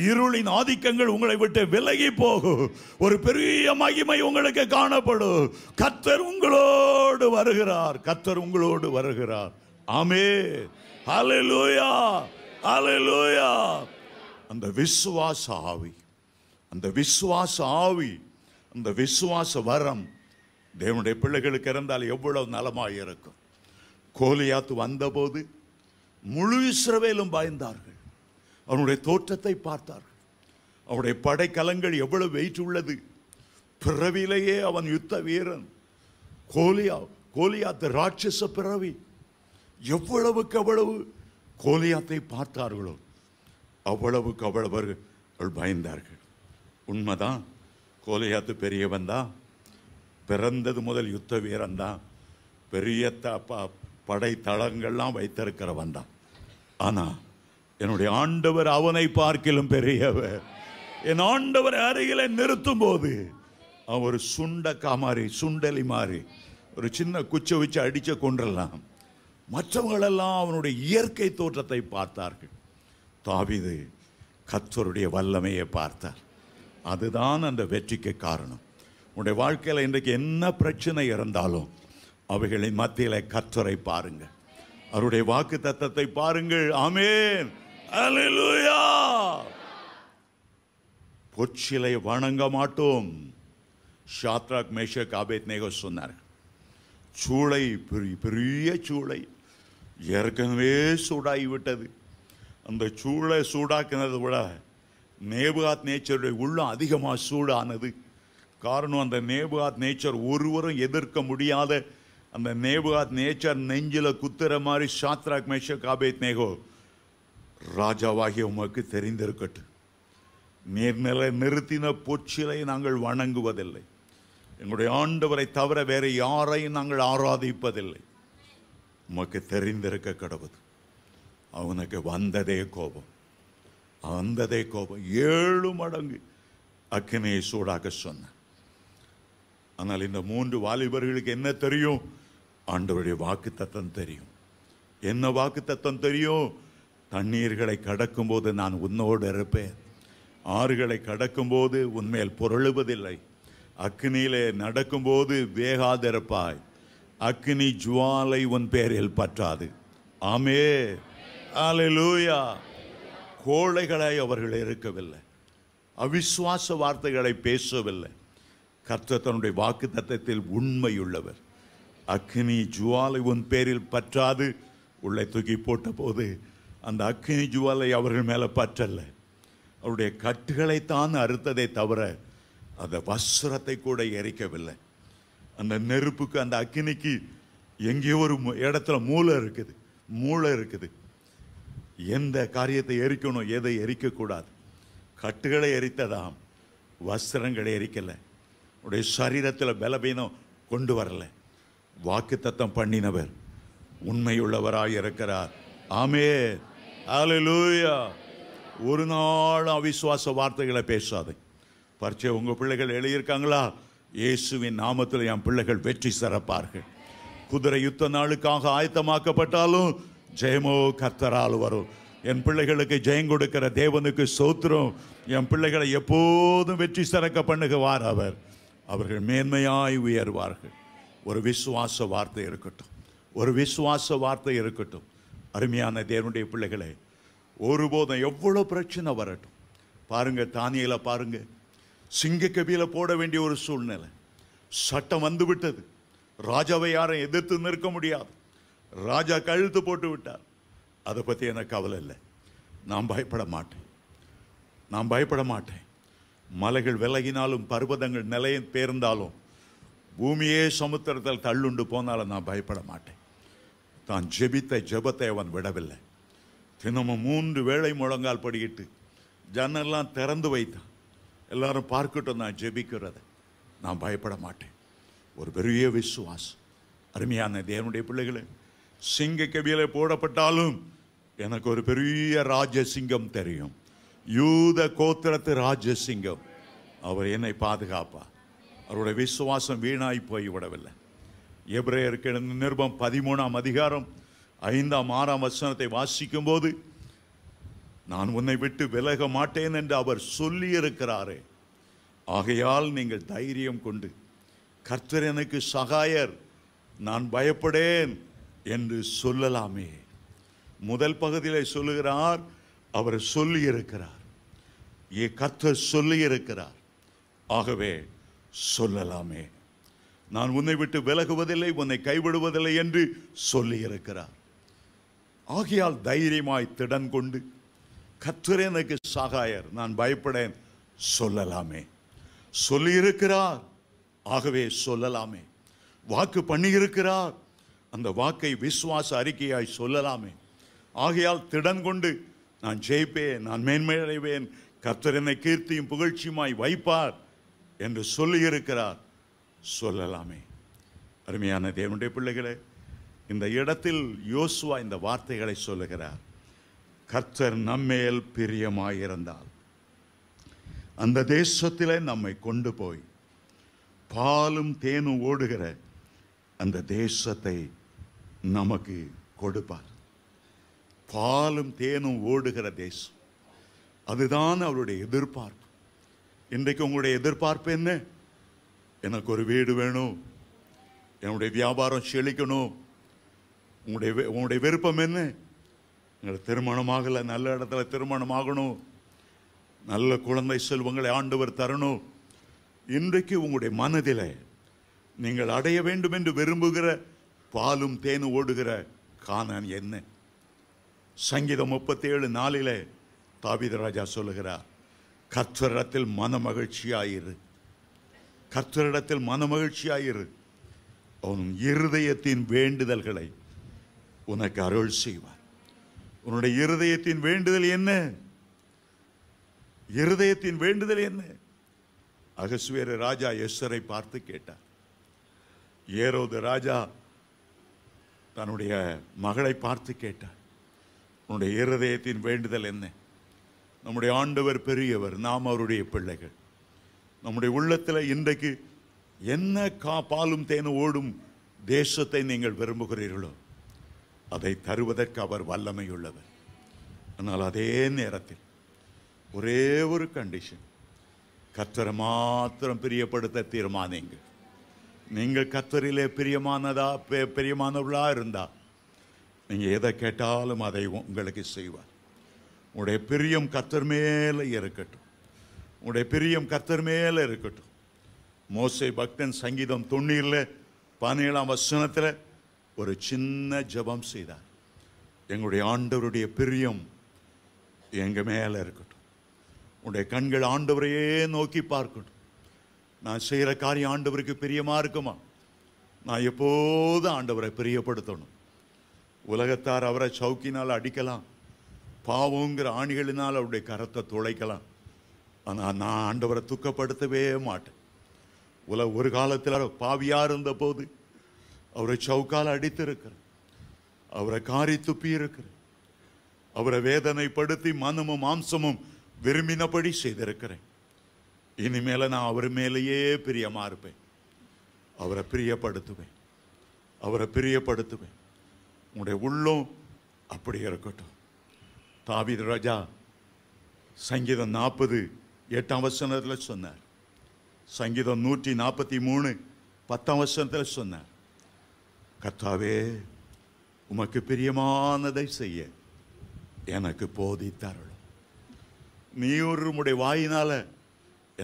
இருளின் ஆதிக்கங்கள் உங்களை விட்டு விலகி போகும் ஒரு பெரிய மகிமை உங்களுக்கு காணப்படும் கத்தர் உங்களோடு வருகிறார் கத்தர் உங்களோடு வருகிறார் ஆமே அலலூயா அந்த விசுவாச ஆவி அந்த விசுவாச ஆவி அந்த விசுவாச வரம் தேவனுடைய பிள்ளைகளுக்கு இருந்தால் எவ்வளவு நலமாக இருக்கும் கோலியாத்து வந்தபோது முழு இஸ்ரவேலும் பயந்தார்கள் அவனுடைய தோற்றத்தை பார்த்தார்கள் அவனுடைய படைக்கலங்கள் எவ்வளவு வெயிட் உள்ளது பிறவிலேயே அவன் யுத்த வீரன் கோலியா கோலியாத்து ராட்சச பிறவி எவ்வளவுக்கு எவ்வளவு கோலியாத்தை பார்த்தார்களோ அவ்வளவுக்கு அவ்வளவர்கள் பயந்தார்கள் உண்மைதான் கோலியாத்து பெரியவன் தான் பிறந்தது முதல் யுத்த வீரன் தான் பெரிய படைத்தளங்கள்லாம் வைத்திருக்கிறவன் தான் ஆனால் என்னுடைய ஆண்டவர் அவனை பார்க்கிலும் பெரியவர் என் ஆண்டவர் அருகில நிறுத்தும் போது அவன் ஒரு சுண்டக்கா மாதிரி சுண்டலி மாறி ஒரு சின்ன குச்சை வச்சு அடித்து கொன்றலாம் மற்றவங்களெல்லாம் அவனுடைய இயற்கை தோற்றத்தை பார்த்தார்கள் தாவிது கத்தருடைய வல்லமையை பார்த்தார் அதுதான் அந்த வெற்றிக்கு காரணம் உன்னுடைய வாழ்க்கையில் இன்றைக்கு என்ன பிரச்சனை இருந்தாலும் அவைகளை மத்தியில் கத்துரை பாருங்க அவருடைய வாக்கு தத்தத்தை பாருங்கள் ஆமேன் பொற்சிலை வணங்க மாட்டோம் ஷாத்ராக் மேஷக் ஆபேத் நேகோ சொன்னார் சூளை பெரிய பெரிய சூளை ஏற்கனவே சூடாகிவிட்டது அந்த சூளை சூடாக்கினதை விட நேபுகாத் நேச்சருடைய உள்ளம் அதிகமாக சூடானது காரணம் அந்த நேபுகாத் நேச்சர் ஒருவரும் எதிர்க்க முடியாத அந்த நேபுகாத் நேச்சர் நெஞ்சில் குத்துற மாதிரி ஷாத்ராக் மேஷ காபேத் நேகோ ராஜாவாகி உமக்கு தெரிந்திருக்கட்டும் நேர்நிலை நிறுத்தின பொச்சிலை நாங்கள் வணங்குவதில்லை எங்களுடைய ஆண்டவரை தவிர வேறு யாரையும் நாங்கள் ஆராதிப்பதில்லை உமக்கு தெரிந்திருக்க கடவுது அவனுக்கு வந்ததே கோபம் வந்ததே கோபம் ஏழு மடங்கு அக்கினையை சூடாக சொன்ன ஆனால் இந்த மூன்று வாலிபர்களுக்கு என்ன தெரியும் ஆண்டவருடைய வாக்கு தத்தம் தெரியும் என்ன வாக்கு தத்தம் தெரியும் தண்ணீர்களை கடக்கும்போது நான் உன்னோடு இருப்பேன் ஆறுகளை கடக்கும்போது உன்மேல் பொருளுவதில்லை அக்னியிலே நடக்கும்போது வேகாதிருப்பாய் அக்னி ஜுவாலை உன் பேரில் பற்றாது ஆமே ஆலூயா கோழைகளாய் அவர்கள் இருக்கவில்லை அவிஸ்வாச வார்த்தைகளை பேசவில்லை கர்த்தத்தனுடைய வாக்கு தத்தத்தில் உண்மையுள்ளவர் அக்னி ஜுவாலை உன் பேரில் பற்றாது உள்ளே தூக்கி போட்ட போது அந்த அக்னி ஜுவாலை அவர்கள் மேலே பற்றல்ல அவருடைய கட்டுகளைத்தான் அறுத்ததை தவிர அந்த வஸ்திரத்தை கூட எரிக்கவில்லை அந்த நெருப்புக்கு அந்த அக்னிக்கு எங்கேயோ ஒரு இடத்துல மூளை இருக்குது மூளை இருக்குது எந்த காரியத்தை எரிக்கணும் எதை எரிக்கக்கூடாது கட்டுகளை எரித்ததாம் வஸ்திரங்களை எரிக்கலை உடைய சரீரத்தில் பலவீனம் கொண்டு வரலை வாக்குத்தத்தம் பண்ணினவர் உண்மையுள்ளவராய் இருக்கிறார் ஆமே அலலூயா ஒரு நாள் அவிசுவாச வார்த்தைகளை பேசாது பரிச்சை உங்கள் பிள்ளைகள் எழுதியிருக்காங்களா இயேசுவின் நாமத்தில் என் பிள்ளைகள் வெற்றி சிறப்பார்கள் குதிரை யுத்த நாளுக்காக ஆயத்தமாக்கப்பட்டாலும் ஜெயமோ கத்தரால் வரும் என் பிள்ளைகளுக்கு ஜெயம் கொடுக்கிற தேவனுக்கு சோத்திரம் என் பிள்ளைகளை எப்போதும் வெற்றி சிறக்க பண்ணுகுவார் அவர் அவர்கள் மேன்மையாய் உயர்வார்கள் ஒரு விசுவாச வார்த்தை இருக்கட்டும் ஒரு விசுவாச வார்த்தை இருக்கட்டும் அருமையான தேவனுடைய பிள்ளைகளே ஒருபோதும் எவ்வளோ பிரச்சனை வரட்டும் பாருங்கள் தானியில் பாருங்கள் சிங்க கபியில் போட வேண்டிய ஒரு சூழ்நிலை சட்டம் வந்து விட்டது ராஜாவை யாரும் எதிர்த்து நிற்க முடியாது ராஜா கழுத்து போட்டு விட்டார் அதை பற்றி எனக்கு கவலை இல்லை நான் பயப்பட மாட்டேன் நான் பயப்பட மாட்டேன் மலைகள் விலகினாலும் பர்வதங்கள் நிலையம் பேர்ந்தாலும் பூமியே சமுத்திரத்தில் தள்ளுண்டு போனாலும் நான் பயப்பட மாட்டேன் தான் ஜெபித்த ஜெபத்தை அவன் விடவில்லை தினமும் மூன்று வேளை முழங்கால் படிக்கிட்டு ஜன்னெல்லாம் திறந்து வைத்தான் எல்லாரும் பார்க்கட்டும் நான் ஜெபிக்கிறத நான் பயப்பட மாட்டேன் ஒரு பெரிய விசுவாசம் அருமையான தேவனுடைய பிள்ளைகளே சிங்க கவியில் போடப்பட்டாலும் எனக்கு ஒரு பெரிய ராஜசிங்கம் தெரியும் யூத கோத்திரத்து ராஜசிங்கம் அவர் என்னை பாதுகாப்பா அவருடைய விசுவாசம் வீணாய் போய்விடவில்லை எப்ரேயருக்கு நிருபம் பதிமூணாம் அதிகாரம் ஐந்தாம் ஆறாம் வசனத்தை வாசிக்கும்போது நான் உன்னை விட்டு விலக மாட்டேன் என்று அவர் சொல்லியிருக்கிறாரே ஆகையால் நீங்கள் தைரியம் கொண்டு கர்த்தர் எனக்கு சகாயர் நான் பயப்படேன் என்று சொல்லலாமே முதல் பகுதியில் சொல்லுகிறார் அவர் சொல்லியிருக்கிறார் ஏ கர்த்தர் சொல்லியிருக்கிறார் ஆகவே சொல்லலாமே நான் உன்னை விட்டு விலகுவதில்லை உன்னை கைவிடுவதில்லை என்று சொல்லியிருக்கிறார் ஆகையால் தைரியமாய் திடன் கொண்டு கத்துரே எனக்கு சகாயர் நான் பயப்படேன் சொல்லலாமே சொல்லியிருக்கிறார் ஆகவே சொல்லலாமே வாக்கு பண்ணியிருக்கிறார் அந்த வாக்கை விசுவாச அறிக்கையாய் சொல்லலாமே ஆகையால் திடன் கொண்டு நான் ஜெயிப்பேன் நான் மேன்மையடைவேன் கர்த்தர் என்னை கீர்த்தியும் புகழ்ச்சியுமாய் வைப்பார் என்று சொல்லியிருக்கிறார் சொல்லலாமே அருமையான தேவனுடைய பிள்ளைகளே இந்த இடத்தில் யோசுவா இந்த வார்த்தைகளை சொல்லுகிறார் கர்த்தர் நம்மேல் பிரியமாயிருந்தால் அந்த தேசத்தில் நம்மை கொண்டு போய் பாலும் தேனும் ஓடுகிற அந்த தேசத்தை நமக்கு கொடுப்பார் பாலும் தேனும் ஓடுகிற தேசம் அதுதான் அவருடைய எதிர்பார்ப்பு இன்றைக்கு உங்களுடைய எதிர்பார்ப்பு என்ன எனக்கு ஒரு வீடு வேணும் என்னுடைய வியாபாரம் செழிக்கணும் உங்களுடைய உங்களுடைய விருப்பம் என்ன எங்களுக்கு திருமணம் ஆகலை நல்ல இடத்துல திருமணம் ஆகணும் நல்ல குழந்தை செல்வங்களை ஆண்டவர் தரணும் இன்றைக்கு உங்களுடைய மனதில் நீங்கள் அடைய வேண்டும் என்று விரும்புகிற பாலும் தேனும் ஓடுகிற காணான் என்ன சங்கீதம் முப்பத்தி ஏழு நாளில் தாபித ராஜா சொல்லுகிறார் கர்த்தரிடத்தில் மன மகிழ்ச்சியாயிரு கர்த்தரிடத்தில் மன மகிழ்ச்சியாயிரு உன் இருதயத்தின் வேண்டுதல்களை உனக்கு அருள் செய்வார் உன்னுடைய இருதயத்தின் வேண்டுதல் என்ன இருதயத்தின் வேண்டுதல் என்ன அகஸ்வேர ராஜா எஸ்வரை பார்த்து கேட்டார் ஏரோது ராஜா தன்னுடைய மகளை பார்த்து கேட்டார் உன்னுடைய இருதயத்தின் வேண்டுதல் என்ன நம்முடைய ஆண்டவர் பெரியவர் நாம் அவருடைய பிள்ளைகள் நம்முடைய உள்ளத்தில் இன்றைக்கு என்ன கா பாலும் தேனும் ஓடும் தேசத்தை நீங்கள் விரும்புகிறீர்களோ அதை தருவதற்கு அவர் வல்லமையுள்ளவர் ஆனால் அதே நேரத்தில் ஒரே ஒரு கண்டிஷன் கத்தரை மாத்திரம் பிரியப்படுத்த தீர்மானிங்க நீங்கள் கத்தரிலே பிரியமானதா பிரியமானவர்களாக இருந்தால் நீங்கள் எதை கேட்டாலும் அதை உங்களுக்கு செய்வார் உங்களுடைய பிரியம் கத்தர் மேலே இருக்கட்டும் உங்களுடைய பிரியம் கத்தர் மேலே இருக்கட்டும் மோசை பக்தன் சங்கீதம் தொண்ணீரில் பதினேழாம் வசனத்தில் ஒரு சின்ன ஜபம் செய்தார் எங்களுடைய ஆண்டவருடைய பிரியம் எங்கள் மேலே இருக்கட்டும் உடைய கண்கள் ஆண்டவரையே நோக்கி பார்க்கட்டும் நான் செய்கிற காரியம் ஆண்டவருக்கு பிரியமாக இருக்குமா நான் எப்போதும் ஆண்டவரை பிரியப்படுத்தணும் உலகத்தார் அவரை சவுக்கினால் அடிக்கலாம் பாவங்கிற ஆணிகளினால் அவருடைய கரத்தை துளைக்கலாம் ஆனால் நான் ஆண்டவரை துக்கப்படுத்தவே மாட்டேன் உல ஒரு காலத்தில் பாவியாக இருந்த போது அவரை சவுக்கால் அடித்திருக்கிறேன் அவரை காரி துப்பி இருக்கிறேன் அவரை வேதனைப்படுத்தி மனமும் மாம்சமும் விரும்பினபடி செய்திருக்கிறேன் இனிமேல நான் அவர் மேலேயே பிரியமாக இருப்பேன் அவரை பிரியப்படுத்துவேன் அவரை பிரியப்படுத்துவேன் உங்களுடைய உள்ளம் அப்படி இருக்கட்டும் தாவித ராஜா சங்கீதம் நாற்பது எட்டாம் வசனத்தில் சொன்னார் சங்கீதம் நூற்றி நாற்பத்தி மூணு பத்தாம் வசனத்தில் சொன்னார் கத்தாவே உமக்கு பிரியமானதை செய்ய எனக்கு போதித்தருளும் நீ ஒரு வாயினால்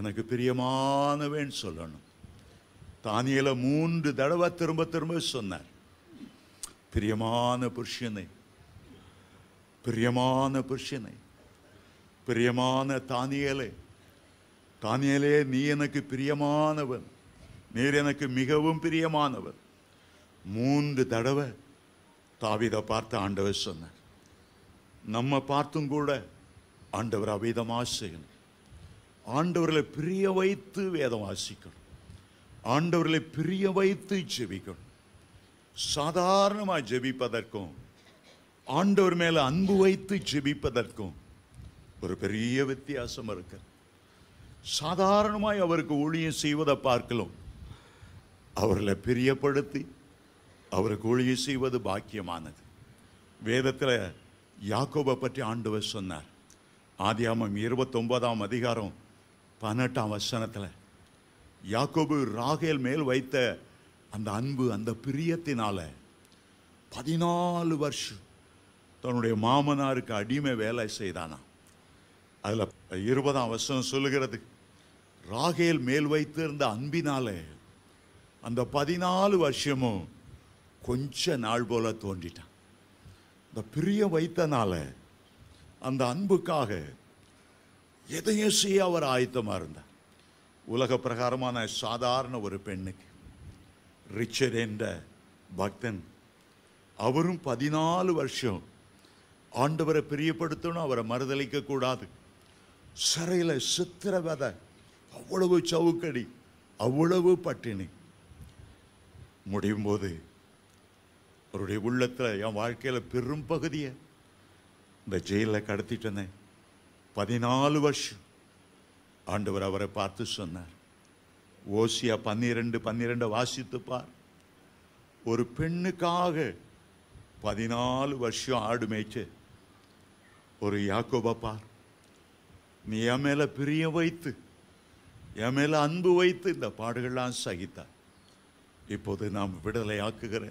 எனக்கு பிரியமானவேன்னு சொல்லணும் தானியலை மூன்று தடவை திரும்ப திரும்ப சொன்னார் பிரியமான புருஷனை பிரியமான புருஷனை பிரியமான தானியலே தானியலே நீ எனக்கு பிரியமானவன் நீர் எனக்கு மிகவும் பிரியமானவர் மூன்று தடவை தாவிதை பார்த்து ஆண்டவர் சொன்னார் நம்ம பார்த்தும் கூட ஆண்டவர் அவிதமாக செய்யணும் ஆண்டவர்களை பிரிய வைத்து வேதம் வாசிக்கணும் ஆண்டவர்களை பிரிய வைத்து ஜெபிக்கணும் சாதாரணமாக ஜெபிப்பதற்கும் ஆண்டவர் மேலே அன்பு வைத்து ஜெபிப்பதற்கும் ஒரு பெரிய வித்தியாசம் இருக்கு சாதாரணமாய் அவருக்கு ஊழியம் செய்வதை பார்க்கலாம் அவர்களை பிரியப்படுத்தி அவருக்கு ஊழியம் செய்வது பாக்கியமானது வேதத்தில் யாக்கோபை பற்றி ஆண்டவர் சொன்னார் ஆதியாமம் இருபத்தொன்பதாம் அதிகாரம் பதினெட்டாம் வசனத்தில் யாக்கோபு ராகேல் மேல் வைத்த அந்த அன்பு அந்த பிரியத்தினால் பதினாலு வருஷம் தன்னுடைய மாமனாருக்கு அடிமை வேலை செய்தானா அதில் இருபதாம் வருஷம் சொல்லுகிறது ராகேல் மேல் வைத்திருந்த அன்பினால அந்த பதினாலு வருஷமும் கொஞ்ச நாள் போல தோன்றிட்டான் இந்த பிரிய வைத்தனால அந்த அன்புக்காக எதையும் செய்ய அவர் ஆயத்தமாக இருந்தார் உலக பிரகாரமான சாதாரண ஒரு பெண்ணுக்கு ரிச்சர் என்ற பக்தன் அவரும் பதினாலு வருஷம் ஆண்டவரை பிரியப்படுத்தணும் அவரை மறுதளிக்க கூடாது சிறையில் சித்திரவதை அவ்வளவு சவுக்கடி அவ்வளவு பட்டினி முடியும் போது அவருடைய உள்ளத்தில் என் வாழ்க்கையில் பெரும் பகுதியை இந்த ஜெயிலில் கடத்திட்டு வந்தேன் பதினாலு வருஷம் ஆண்டவர் அவரை பார்த்து சொன்னார் ஓசியா பன்னிரெண்டு பன்னிரெண்டு வாசித்துப்பார் ஒரு பெண்ணுக்காக பதினாலு வருஷம் ஆடு மேய்ச்சு ஒரு யாக்கோபாப்பா நீ என் மேலே பிரிய வைத்து என் மேலே அன்பு வைத்து இந்த பாடுகள்லாம் சகித்தார் இப்போது நாம் விடுதலை ஆக்குகிற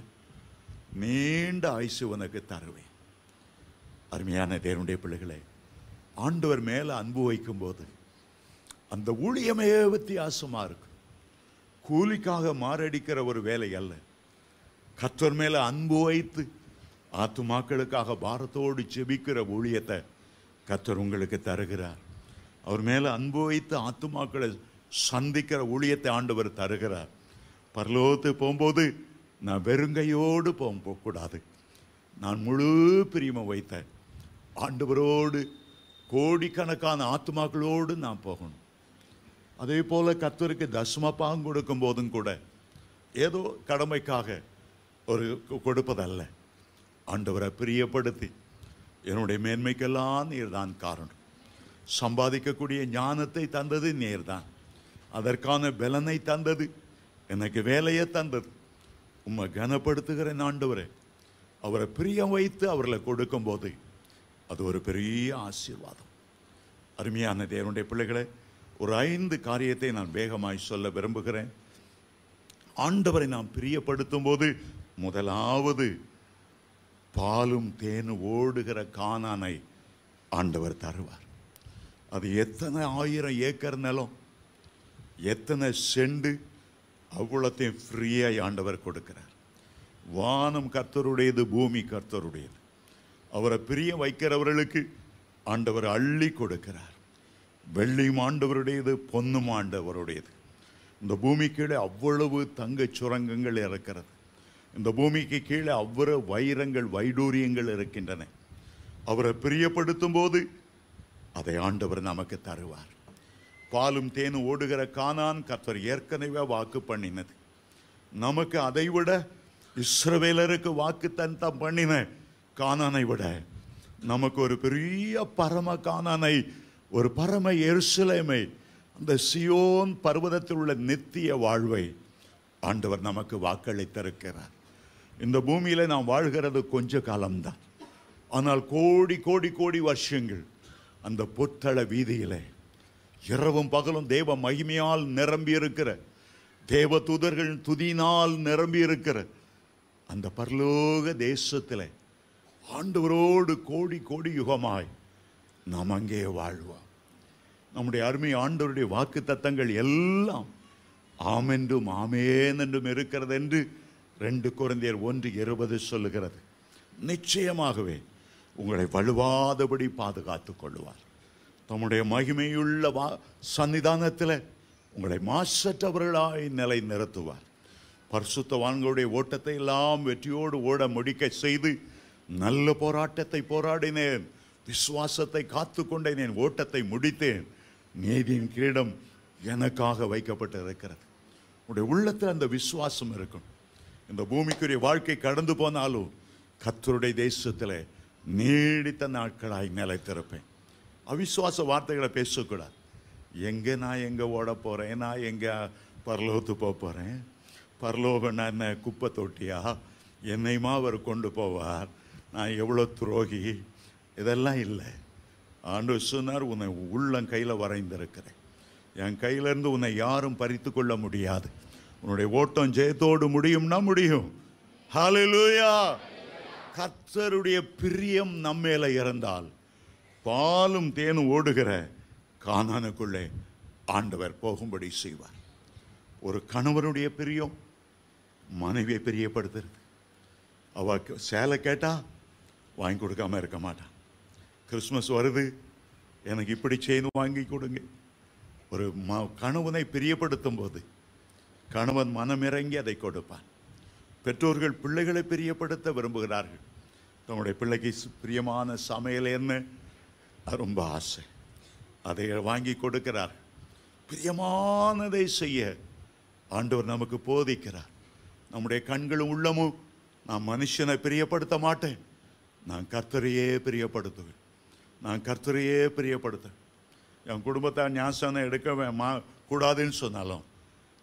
நீண்ட ஆயுசு உனக்கு தருவேன் அருமையான தேவனுடைய பிள்ளைகளை ஆண்டவர் மேலே அன்பு வைக்கும்போது அந்த ஊழியமே வித்தியாசமாக இருக்கும் கூலிக்காக மாரடிக்கிற ஒரு வேலை அல்ல கற்றோர் மேலே அன்பு வைத்து ஆத்துமாக்களுக்காக பாரத்தோடு செபிக்கிற ஊழியத்தை கத்தர் உங்களுக்கு தருகிறார் அவர் மேலே அன்பு வைத்து ஆத்துமாக்களை சந்திக்கிற ஊழியத்தை ஆண்டவர் தருகிறார் பரலோகத்து போகும்போது நான் வெறுங்கையோடு போகக்கூடாது நான் முழு பிரியமை வைத்தேன் ஆண்டவரோடு கோடிக்கணக்கான ஆத்துமாக்களோடு நான் போகணும் அதே போல் கத்தருக்கு தசுமப்பாங்க கொடுக்கும் போதும் கூட ஏதோ கடமைக்காக ஒரு கொடுப்பதல்ல ஆண்டவரை பிரியப்படுத்தி என்னுடைய மேன்மைக்கெல்லாம் நீர்தான் காரணம் சம்பாதிக்கக்கூடிய ஞானத்தை தந்தது நேர்தான் அதற்கான பலனை தந்தது எனக்கு வேலையை தந்தது உம்மை கனப்படுத்துகிறேன் ஆண்டவரே அவரை பிரியம் வைத்து அவர்களை கொடுக்கும்போது அது ஒரு பெரிய ஆசீர்வாதம் அருமையான தேவனுடைய பிள்ளைகளை ஒரு ஐந்து காரியத்தை நான் வேகமாய் சொல்ல விரும்புகிறேன் ஆண்டவரை நாம் பிரியப்படுத்தும் போது முதலாவது பாலும் தேனும் ஓடுகிற காணானை ஆண்டவர் தருவார் அது எத்தனை ஆயிரம் ஏக்கர் நிலம் எத்தனை செண்டு அவ்வளோத்தையும் ஃப்ரீயாக ஆண்டவர் கொடுக்கிறார் வானம் கர்த்தருடையது பூமி கர்த்தருடையது அவரை பிரிய வைக்கிறவர்களுக்கு ஆண்டவர் அள்ளி கொடுக்கிறார் வெள்ளியும் ஆண்டவருடையது பொன்னும் ஆண்டவருடையது இந்த பூமிக்கீழே அவ்வளவு தங்கச் சுரங்கங்கள் இருக்கிறது இந்த பூமிக்கு கீழே அவ்வளவு வைரங்கள் வைடூரியங்கள் இருக்கின்றன அவரை பிரியப்படுத்தும் போது அதை ஆண்டவர் நமக்கு தருவார் பாலும் தேனும் ஓடுகிற கானான் கத்தர் ஏற்கனவே வாக்கு பண்ணினது நமக்கு அதை விட இஸ்ரவேலருக்கு வாக்கு தன் தான் பண்ணின காணானை விட நமக்கு ஒரு பெரிய பரம காணானை ஒரு பரம எருசலேமை அந்த சியோன் பர்வதத்தில் உள்ள நித்திய வாழ்வை ஆண்டவர் நமக்கு வாக்களித்திருக்கிறார் இந்த பூமியில் நாம் வாழ்கிறது கொஞ்ச காலம்தான் ஆனால் கோடி கோடி கோடி வருஷங்கள் அந்த புத்தள வீதியில் இரவும் பகலும் தேவ மகிமையால் நிரம்பி இருக்கிற தேவ தூதர்கள் துதினால் நிரம்பி இருக்கிற அந்த பரலோக தேசத்தில் ஆண்டவரோடு கோடி கோடி யுகமாய் நாம் அங்கே வாழ்வோம் நம்முடைய அருமை ஆண்டவருடைய வாக்கு தத்தங்கள் எல்லாம் ஆமென்றும் ஆமேன் என்றும் இருக்கிறது என்று ரெண்டு குழந்தையர் ஒன்று இருபது சொல்லுகிறது நிச்சயமாகவே உங்களை வலுவாதபடி பாதுகாத்து கொள்ளுவார் தம்முடைய மகிமையுள்ள வா சன்னிதானத்தில் உங்களை மாசற்றவர்களாய் நிலை நிறுத்துவார் பரிசுத்தவான்களுடைய ஓட்டத்தை எல்லாம் வெற்றியோடு ஓட முடிக்க செய்து நல்ல போராட்டத்தை போராடினேன் விசுவாசத்தை காத்து கொண்டேன் என் ஓட்டத்தை முடித்தேன் நீதியின் கிரீடம் எனக்காக வைக்கப்பட்டு இருக்கிறது உடைய உள்ளத்தில் அந்த விசுவாசம் இருக்கணும் இந்த பூமிக்குரிய வாழ்க்கை கடந்து போனாலும் கத்தருடைய தேசத்தில் நீடித்த நாட்களாக நிலைத்திருப்பேன் அவிசுவாச வார்த்தைகளை பேசக்கூடாது எங்கே நான் எங்கே ஓட போகிறேன் நான் எங்கே பரலோகத்து போக போகிறேன் நான் என்ன குப்பை தொட்டியா என்னையுமா அவர் கொண்டு போவார் நான் எவ்வளோ துரோகி இதெல்லாம் இல்லை ஆண்டு சொன்னார் உன்னை உள்ளம் கையில் வரைந்திருக்கிறேன் என் கையிலேருந்து உன்னை யாரும் பறித்து கொள்ள முடியாது உன்னுடைய ஓட்டம் ஜெயத்தோடு முடியும்னா முடியும் ஹலலூயா கர்த்தருடைய பிரியம் நம்மேல இறந்தால் பாலும் தேனும் ஓடுகிற காணானுக்குள்ளே ஆண்டவர் போகும்படி செய்வார் ஒரு கணவனுடைய பிரியம் மனைவியை பிரியப்படுத்துறது அவ சேலை கேட்டால் வாங்கி கொடுக்காம இருக்க மாட்டான் கிறிஸ்மஸ் வருது எனக்கு இப்படி செய்து வாங்கி கொடுங்க ஒரு ம கணவனை பிரியப்படுத்தும் போது கணவன் மனமிறங்கி அதை கொடுப்பான் பெற்றோர்கள் பிள்ளைகளை பிரியப்படுத்த விரும்புகிறார்கள் தங்களுடைய பிள்ளைக்கு பிரியமான என்ன ரொம்ப ஆசை அதை வாங்கி கொடுக்கிறார் பிரியமானதை செய்ய ஆண்டவர் நமக்கு போதிக்கிறார் நம்முடைய கண்களும் உள்ளமும் நான் மனுஷனை பிரியப்படுத்த மாட்டேன் நான் கர்த்தரையே பிரியப்படுத்துவேன் நான் கர்த்தரையே பிரியப்படுத்துவேன் என் குடும்பத்தை ஞாசனை எடுக்க மா கூடாதுன்னு சொன்னாலும்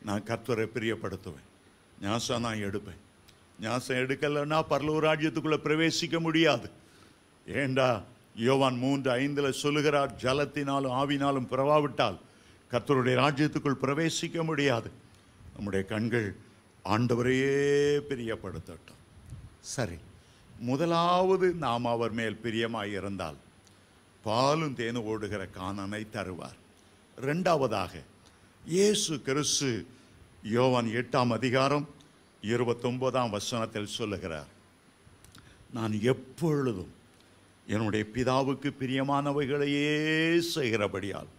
நான் கர்த்தரை பிரியப்படுத்துவேன் ஞாசம் நான் எடுப்பேன் ஞாசம் எடுக்கலைன்னா பரலூர் ராஜ்யத்துக்குள்ளே பிரவேசிக்க முடியாது ஏண்டா யோவான் மூன்று ஐந்தில் சொல்லுகிறார் ஜலத்தினாலும் ஆவினாலும் பிறவாவிட்டால் கர்த்தருடைய ராஜ்யத்துக்குள் பிரவேசிக்க முடியாது நம்முடைய கண்கள் ஆண்டவரையே பிரியப்படுத்தட்டும் சரி முதலாவது நாம் அவர் மேல் பிரியமாக இருந்தால் பாலும் தேனும் ஓடுகிற காணனை தருவார் ரெண்டாவதாக இயேசு கிறிஸ்து யோவான் எட்டாம் அதிகாரம் இருபத்தொம்போதாம் வசனத்தில் சொல்லுகிறார் நான் எப்பொழுதும் என்னுடைய பிதாவுக்கு பிரியமானவைகளையே செய்கிறபடியால்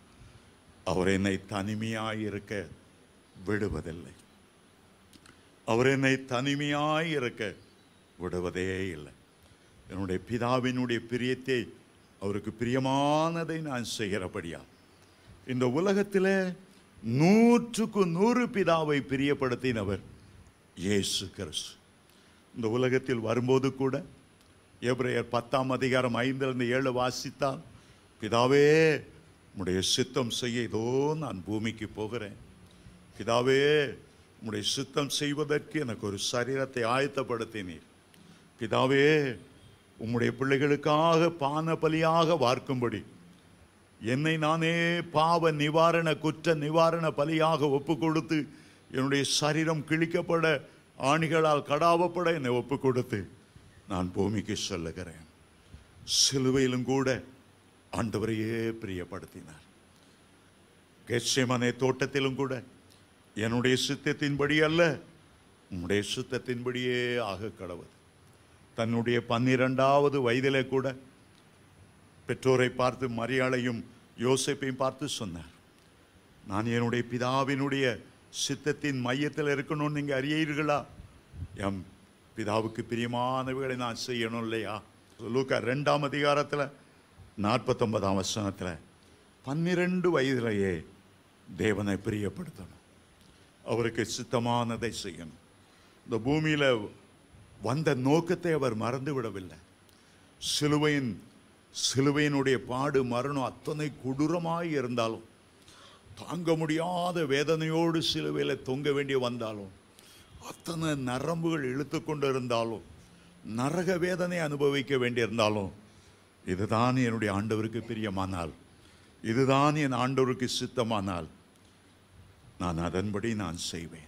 அவர் என்னை தனிமையாக இருக்க விடுவதில்லை அவர் என்னை தனிமையாக இருக்க விடுவதே இல்லை என்னுடைய பிதாவினுடைய பிரியத்தை அவருக்கு பிரியமானதை நான் செய்கிறபடியால் இந்த உலகத்தில் நூற்றுக்கு நூறு பிதாவை பிரியப்படுத்தினவர் இயேசு கிறிஸ்து இந்த உலகத்தில் வரும்போது கூட எப்ரையர் பத்தாம் அதிகாரம் ஐந்திலிருந்து ஏழு வாசித்தால் பிதாவே உடைய சித்தம் செய்ய இதோ நான் பூமிக்கு போகிறேன் பிதாவே உடைய சித்தம் செய்வதற்கு எனக்கு ஒரு சரீரத்தை ஆயத்தப்படுத்தினீர் பிதாவே உம்முடைய பிள்ளைகளுக்காக பான பலியாக வார்க்கும்படி என்னை நானே பாவ நிவாரண குற்ற நிவாரண பலியாக ஒப்பு கொடுத்து என்னுடைய சரீரம் கிழிக்கப்பட ஆணிகளால் கடாவப்பட என்னை ஒப்பு கொடுத்து நான் பூமிக்கு சொல்லுகிறேன் சிலுவையிலும் கூட ஆண்டவரையே பிரியப்படுத்தினார் கெட்சேமனை தோட்டத்திலும் கூட என்னுடைய சித்தத்தின்படி அல்ல உன்னுடைய சுத்தத்தின்படியே ஆக கடவுள் தன்னுடைய பன்னிரெண்டாவது வயதிலே கூட பெற்றோரை பார்த்து மரியாளையும் யோசிப்பையும் பார்த்து சொன்னார் நான் என்னுடைய பிதாவினுடைய சித்தத்தின் மையத்தில் இருக்கணும்னு நீங்கள் அறியீர்களா என் பிதாவுக்கு பிரியமானவைகளை நான் செய்யணும் இல்லையா லூக்கா ரெண்டாம் அதிகாரத்தில் நாற்பத்தொன்பதாம் வசனத்தில் பன்னிரெண்டு வயதிலேயே தேவனை பிரியப்படுத்தணும் அவருக்கு சித்தமானதை செய்யணும் இந்த பூமியில் வந்த நோக்கத்தை அவர் மறந்து விடவில்லை சிலுவையின் சிலுவையினுடைய பாடு மரணம் அத்தனை கொடூரமாக இருந்தாலும் தாங்க முடியாத வேதனையோடு சிலுவையில் தொங்க வேண்டிய வந்தாலும் அத்தனை நரம்புகள் இழுத்து கொண்டு இருந்தாலும் நரக வேதனை அனுபவிக்க வேண்டியிருந்தாலும் இதுதான் என்னுடைய ஆண்டவருக்கு பிரியமானால் இதுதான் என் ஆண்டவருக்கு சித்தமானால் நான் அதன்படி நான் செய்வேன்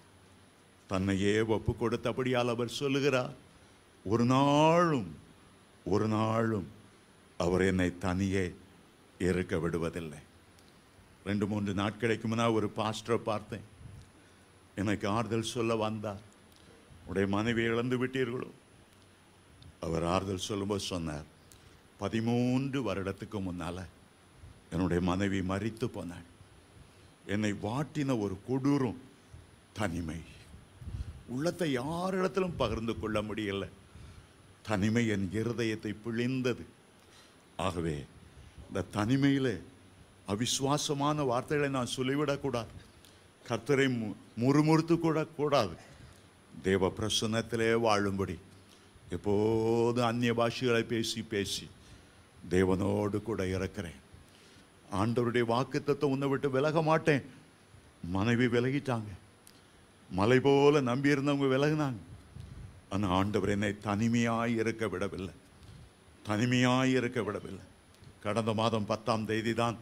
தன்னையே ஒப்பு கொடுத்தபடியால் அவர் சொல்லுகிறார் ஒரு நாளும் ஒரு நாளும் அவர் என்னை தனியே இருக்க விடுவதில்லை ரெண்டு மூன்று நாட்களுக்கு முன்னால் ஒரு பாஸ்டரை பார்த்தேன் எனக்கு ஆறுதல் சொல்ல வந்தார் உடைய மனைவி இழந்து விட்டீர்களோ அவர் ஆறுதல் சொல்லும்போது சொன்னார் பதிமூன்று வருடத்துக்கு முன்னால் என்னுடைய மனைவி மறித்து போனாள் என்னை வாட்டின ஒரு கொடூரம் தனிமை உள்ளத்தை யாரிடத்திலும் பகிர்ந்து கொள்ள முடியலை தனிமை என் இருதயத்தை பிழிந்தது ஆகவே இந்த தனிமையில் அவிஸ்வாசமான வார்த்தைகளை நான் சொல்லிவிடக்கூடாது கர்த்தரை முறுமுறுத்து கூட கூடாது தேவ பிரசன்னத்திலே வாழும்படி எப்போதும் அந்நிய பாஷைகளை பேசி பேசி தேவனோடு கூட இறக்கிறேன் ஆண்டவருடைய வாக்குத்தத்தை உன்னை விட்டு விலக மாட்டேன் மனைவி விலகிட்டாங்க மலை போல நம்பியிருந்தவங்க விலகினாங்க ஆனால் ஆண்டவர் என்னை தனிமையாக இருக்க விடவில்லை தனிமையாக இருக்க விடவில்லை கடந்த மாதம் பத்தாம் தேதி தான்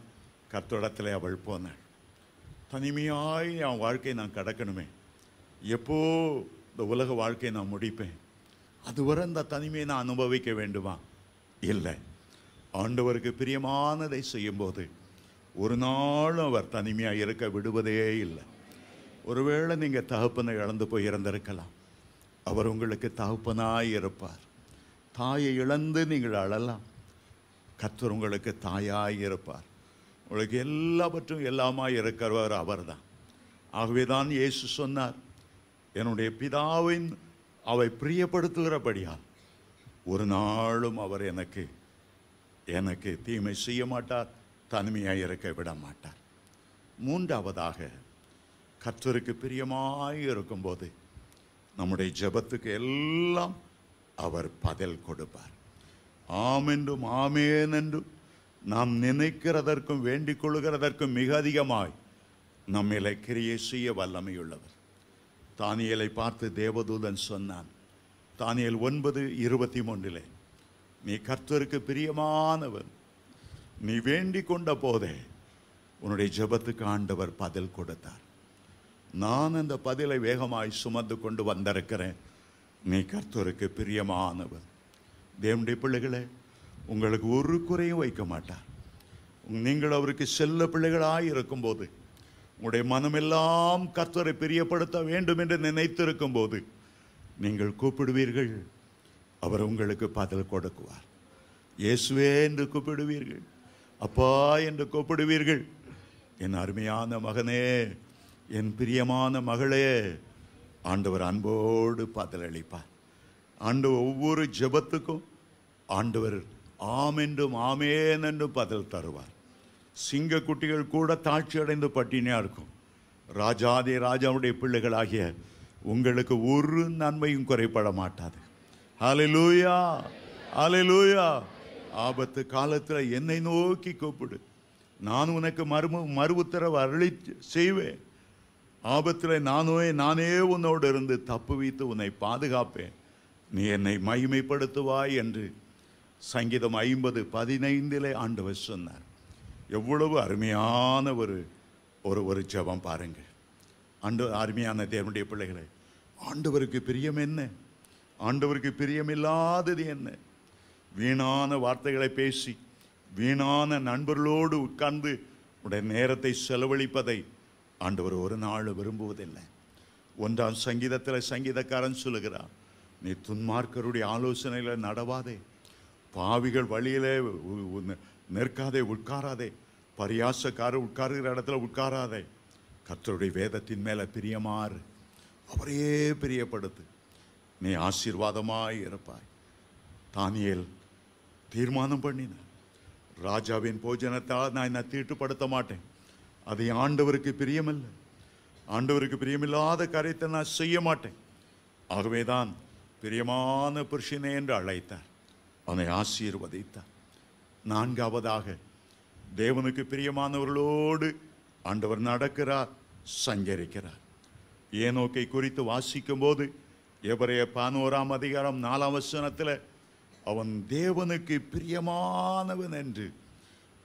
கர்த்தடத்தில் அவள் போனாள் தனிமையாய் என் வாழ்க்கையை நான் கடக்கணுமே எப்போ இந்த உலக வாழ்க்கையை நான் முடிப்பேன் அதுவரை இந்த தனிமையை நான் அனுபவிக்க வேண்டுமா இல்லை ஆண்டவருக்கு பிரியமானதை செய்யும்போது ஒரு நாளும் அவர் தனிமையாக இருக்க விடுவதே இல்லை ஒருவேளை நீங்கள் தகப்பனை இழந்து போய் இருந்திருக்கலாம் அவர் உங்களுக்கு தகப்பனாய் இருப்பார் தாயை இழந்து நீங்கள் அழலாம் கத்தர் உங்களுக்கு தாயாக இருப்பார் உங்களுக்கு எல்லாவற்றும் எல்லாமா இருக்கிறவர் அவர் தான் ஆகவே தான் இயேசு சொன்னார் என்னுடைய பிதாவின் அவை பிரியப்படுத்துகிறபடியால் ஒரு நாளும் அவர் எனக்கு எனக்கு தீமை செய்ய மாட்டார் தனிமையாக இருக்க விட மாட்டார் மூன்றாவதாக கற்றருக்கு பிரியமாக இருக்கும்போது நம்முடைய ஜபத்துக்கு எல்லாம் அவர் பதில் கொடுப்பார் ஆமென்றும் ஆமேன் என்றும் நாம் நினைக்கிறதற்கும் வேண்டிக் கொள்கிறதற்கும் மிக அதிகமாய் நம்மளை கிரியை செய்ய வல்லமையுள்ளவர் தானியலை பார்த்து தேவதூதன் சொன்னான் தானியல் ஒன்பது இருபத்தி மூன்றிலே நீ கர்த்தருக்கு பிரியமானவன் நீ வேண்டிக் கொண்ட போதே உன்னுடைய ஜபத்துக்கு ஆண்டவர் பதில் கொடுத்தார் நான் அந்த பதிலை வேகமாய் சுமந்து கொண்டு வந்திருக்கிறேன் நீ கர்த்தருக்கு பிரியமானவர் தேவனுடைய பிள்ளைகளை உங்களுக்கு ஒரு குறையும் வைக்க மாட்டார் நீங்கள் அவருக்கு செல்ல பிள்ளைகளாக இருக்கும்போது உங்களுடைய மனமெல்லாம் கர்த்தரை பிரியப்படுத்த வேண்டும் என்று நினைத்திருக்கும் போது நீங்கள் கூப்பிடுவீர்கள் அவர் உங்களுக்கு பதில் கொடுக்குவார் இயேசுவே என்று கூப்பிடுவீர்கள் அப்பா என்று கூப்பிடுவீர்கள் என் அருமையான மகனே என் பிரியமான மகளே ஆண்டவர் அன்போடு பாதல் அளிப்பார் ஒவ்வொரு ஜெபத்துக்கும் ஆண்டவர் ஆம் என்றும் ஆமேன் என்றும் பதில் தருவார் சிங்க குட்டிகள் கூட தாட்சி அடைந்து பட்டினியாக இருக்கும் ராஜாதே ராஜாவுடைய பிள்ளைகளாகிய உங்களுக்கு ஒரு நன்மையும் குறைபட மாட்டாது அலிலூயா அலிலூயா ஆபத்து காலத்தில் என்னை நோக்கி கூப்பிடு நான் உனக்கு மரும மறு உத்தரவு அருளி செய்வேன் ஆபத்தில் நானே நானே உன்னோடு இருந்து தப்பு வைத்து உன்னை பாதுகாப்பேன் நீ என்னை மகிமைப்படுத்துவாய் என்று சங்கீதம் ஐம்பது பதினைந்திலே ஆண்டு சொன்னார் எவ்வளவு அருமையான ஒரு ஒரு ஒரு ஜபம் பாருங்கள் ஆண்டு அருமையான தேவனுடைய பிள்ளைகளை ஆண்டவருக்கு பிரியம் என்ன ஆண்டவருக்கு பிரியமில்லாதது என்ன வீணான வார்த்தைகளை பேசி வீணான நண்பர்களோடு உட்கார்ந்து உடைய நேரத்தை செலவழிப்பதை ஆண்டவர் ஒரு நாள் விரும்புவதில்லை ஒன்றாம் சங்கீதத்தில் சங்கீதக்காரன் சொல்லுகிறார் நீ துன்மார்க்கருடைய ஆலோசனையில் நடவாதே பாவிகள் வழியிலே நிற்காதே உட்காராதே பரியாசக்காரர் உட்காருகிற இடத்துல உட்காராதே கத்தருடைய வேதத்தின் மேலே பிரியமாறு அவரையே பிரியப்படுத்து நீ ஆசீர்வாதமாய் இருப்பாய் தானியல் தீர்மானம் பண்ணின ராஜாவின் போஜனத்தால் நான் என்னை தீட்டுப்படுத்த மாட்டேன் அதை ஆண்டவருக்கு பிரியமல்ல ஆண்டவருக்கு பிரியமில்லாத காரியத்தை நான் செய்ய மாட்டேன் ஆகவே தான் பிரியமான புருஷனே என்று அழைத்தார் அவனை ஆசீர்வதித்தார் நான்காவதாக தேவனுக்கு பிரியமானவர்களோடு ஆண்டவர் நடக்கிறார் சஞ்சரிக்கிறார் ஏனோக்கை குறித்து வாசிக்கும்போது எவரைய பதினோராம் அதிகாரம் நாலாம் வசனத்தில் அவன் தேவனுக்கு பிரியமானவன் என்று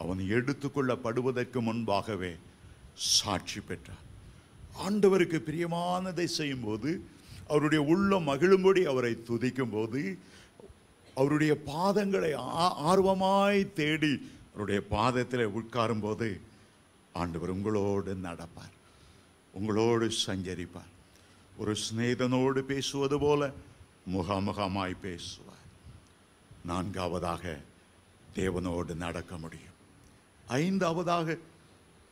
அவன் எடுத்துக்கொள்ளப்படுவதற்கு முன்பாகவே சாட்சி பெற்றார் ஆண்டவருக்கு பிரியமானதை செய்யும்போது அவருடைய உள்ள மகிழும்படி அவரை துதிக்கும் போது அவருடைய பாதங்களை ஆர்வமாய் தேடி அவருடைய பாதத்தில் உட்காரும் போது ஆண்டவர் உங்களோடு நடப்பார் உங்களோடு சஞ்சரிப்பார் ஒரு சிநேகனோடு பேசுவது போல முகாமுகமாய் பேசுவார் நான்காவதாக தேவனோடு நடக்க முடியும் ஐந்தாவதாக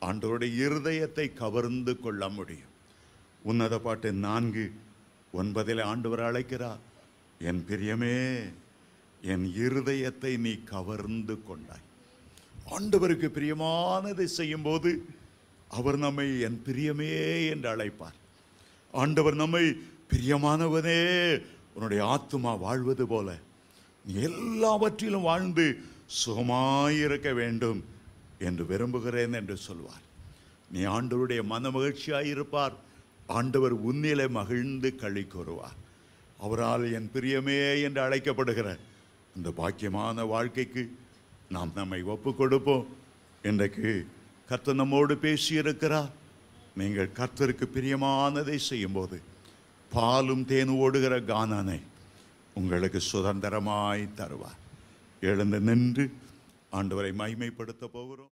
ஆண்டவருடைய இருதயத்தை கவர்ந்து கொள்ள முடியும் உன்னத பாட்டு நான்கு ஒன்பதில் ஆண்டவர் அழைக்கிறார் என் பிரியமே என் இருதயத்தை நீ கவர்ந்து கொண்டாய் ஆண்டவருக்கு பிரியமானதை செய்யும் போது அவர் நம்மை என் பிரியமே என்று அழைப்பார் ஆண்டவர் நம்மை பிரியமானவனே உன்னுடைய ஆத்மா வாழ்வது போல எல்லாவற்றிலும் வாழ்ந்து சுகமாயிருக்க வேண்டும் என்று விரும்புகிறேன் என்று சொல்வார் நீ ஆண்டவருடைய மன மகிழ்ச்சியாக இருப்பார் ஆண்டவர் உன்னிலை மகிழ்ந்து கழி கூறுவார் அவரால் என் பிரியமே என்று அழைக்கப்படுகிற இந்த பாக்கியமான வாழ்க்கைக்கு நாம் நம்மை ஒப்பு கொடுப்போம் இன்றைக்கு கர்த்தர் நம்மோடு பேசியிருக்கிறார் நீங்கள் கர்த்தருக்கு பிரியமானதை செய்யும்போது பாலும் தேனு ஓடுகிற கானானை உங்களுக்கு சுதந்திரமாய் தருவார் எழுந்து நின்று ஆண்டவரை மகிமைப்படுத்த போகிறோம்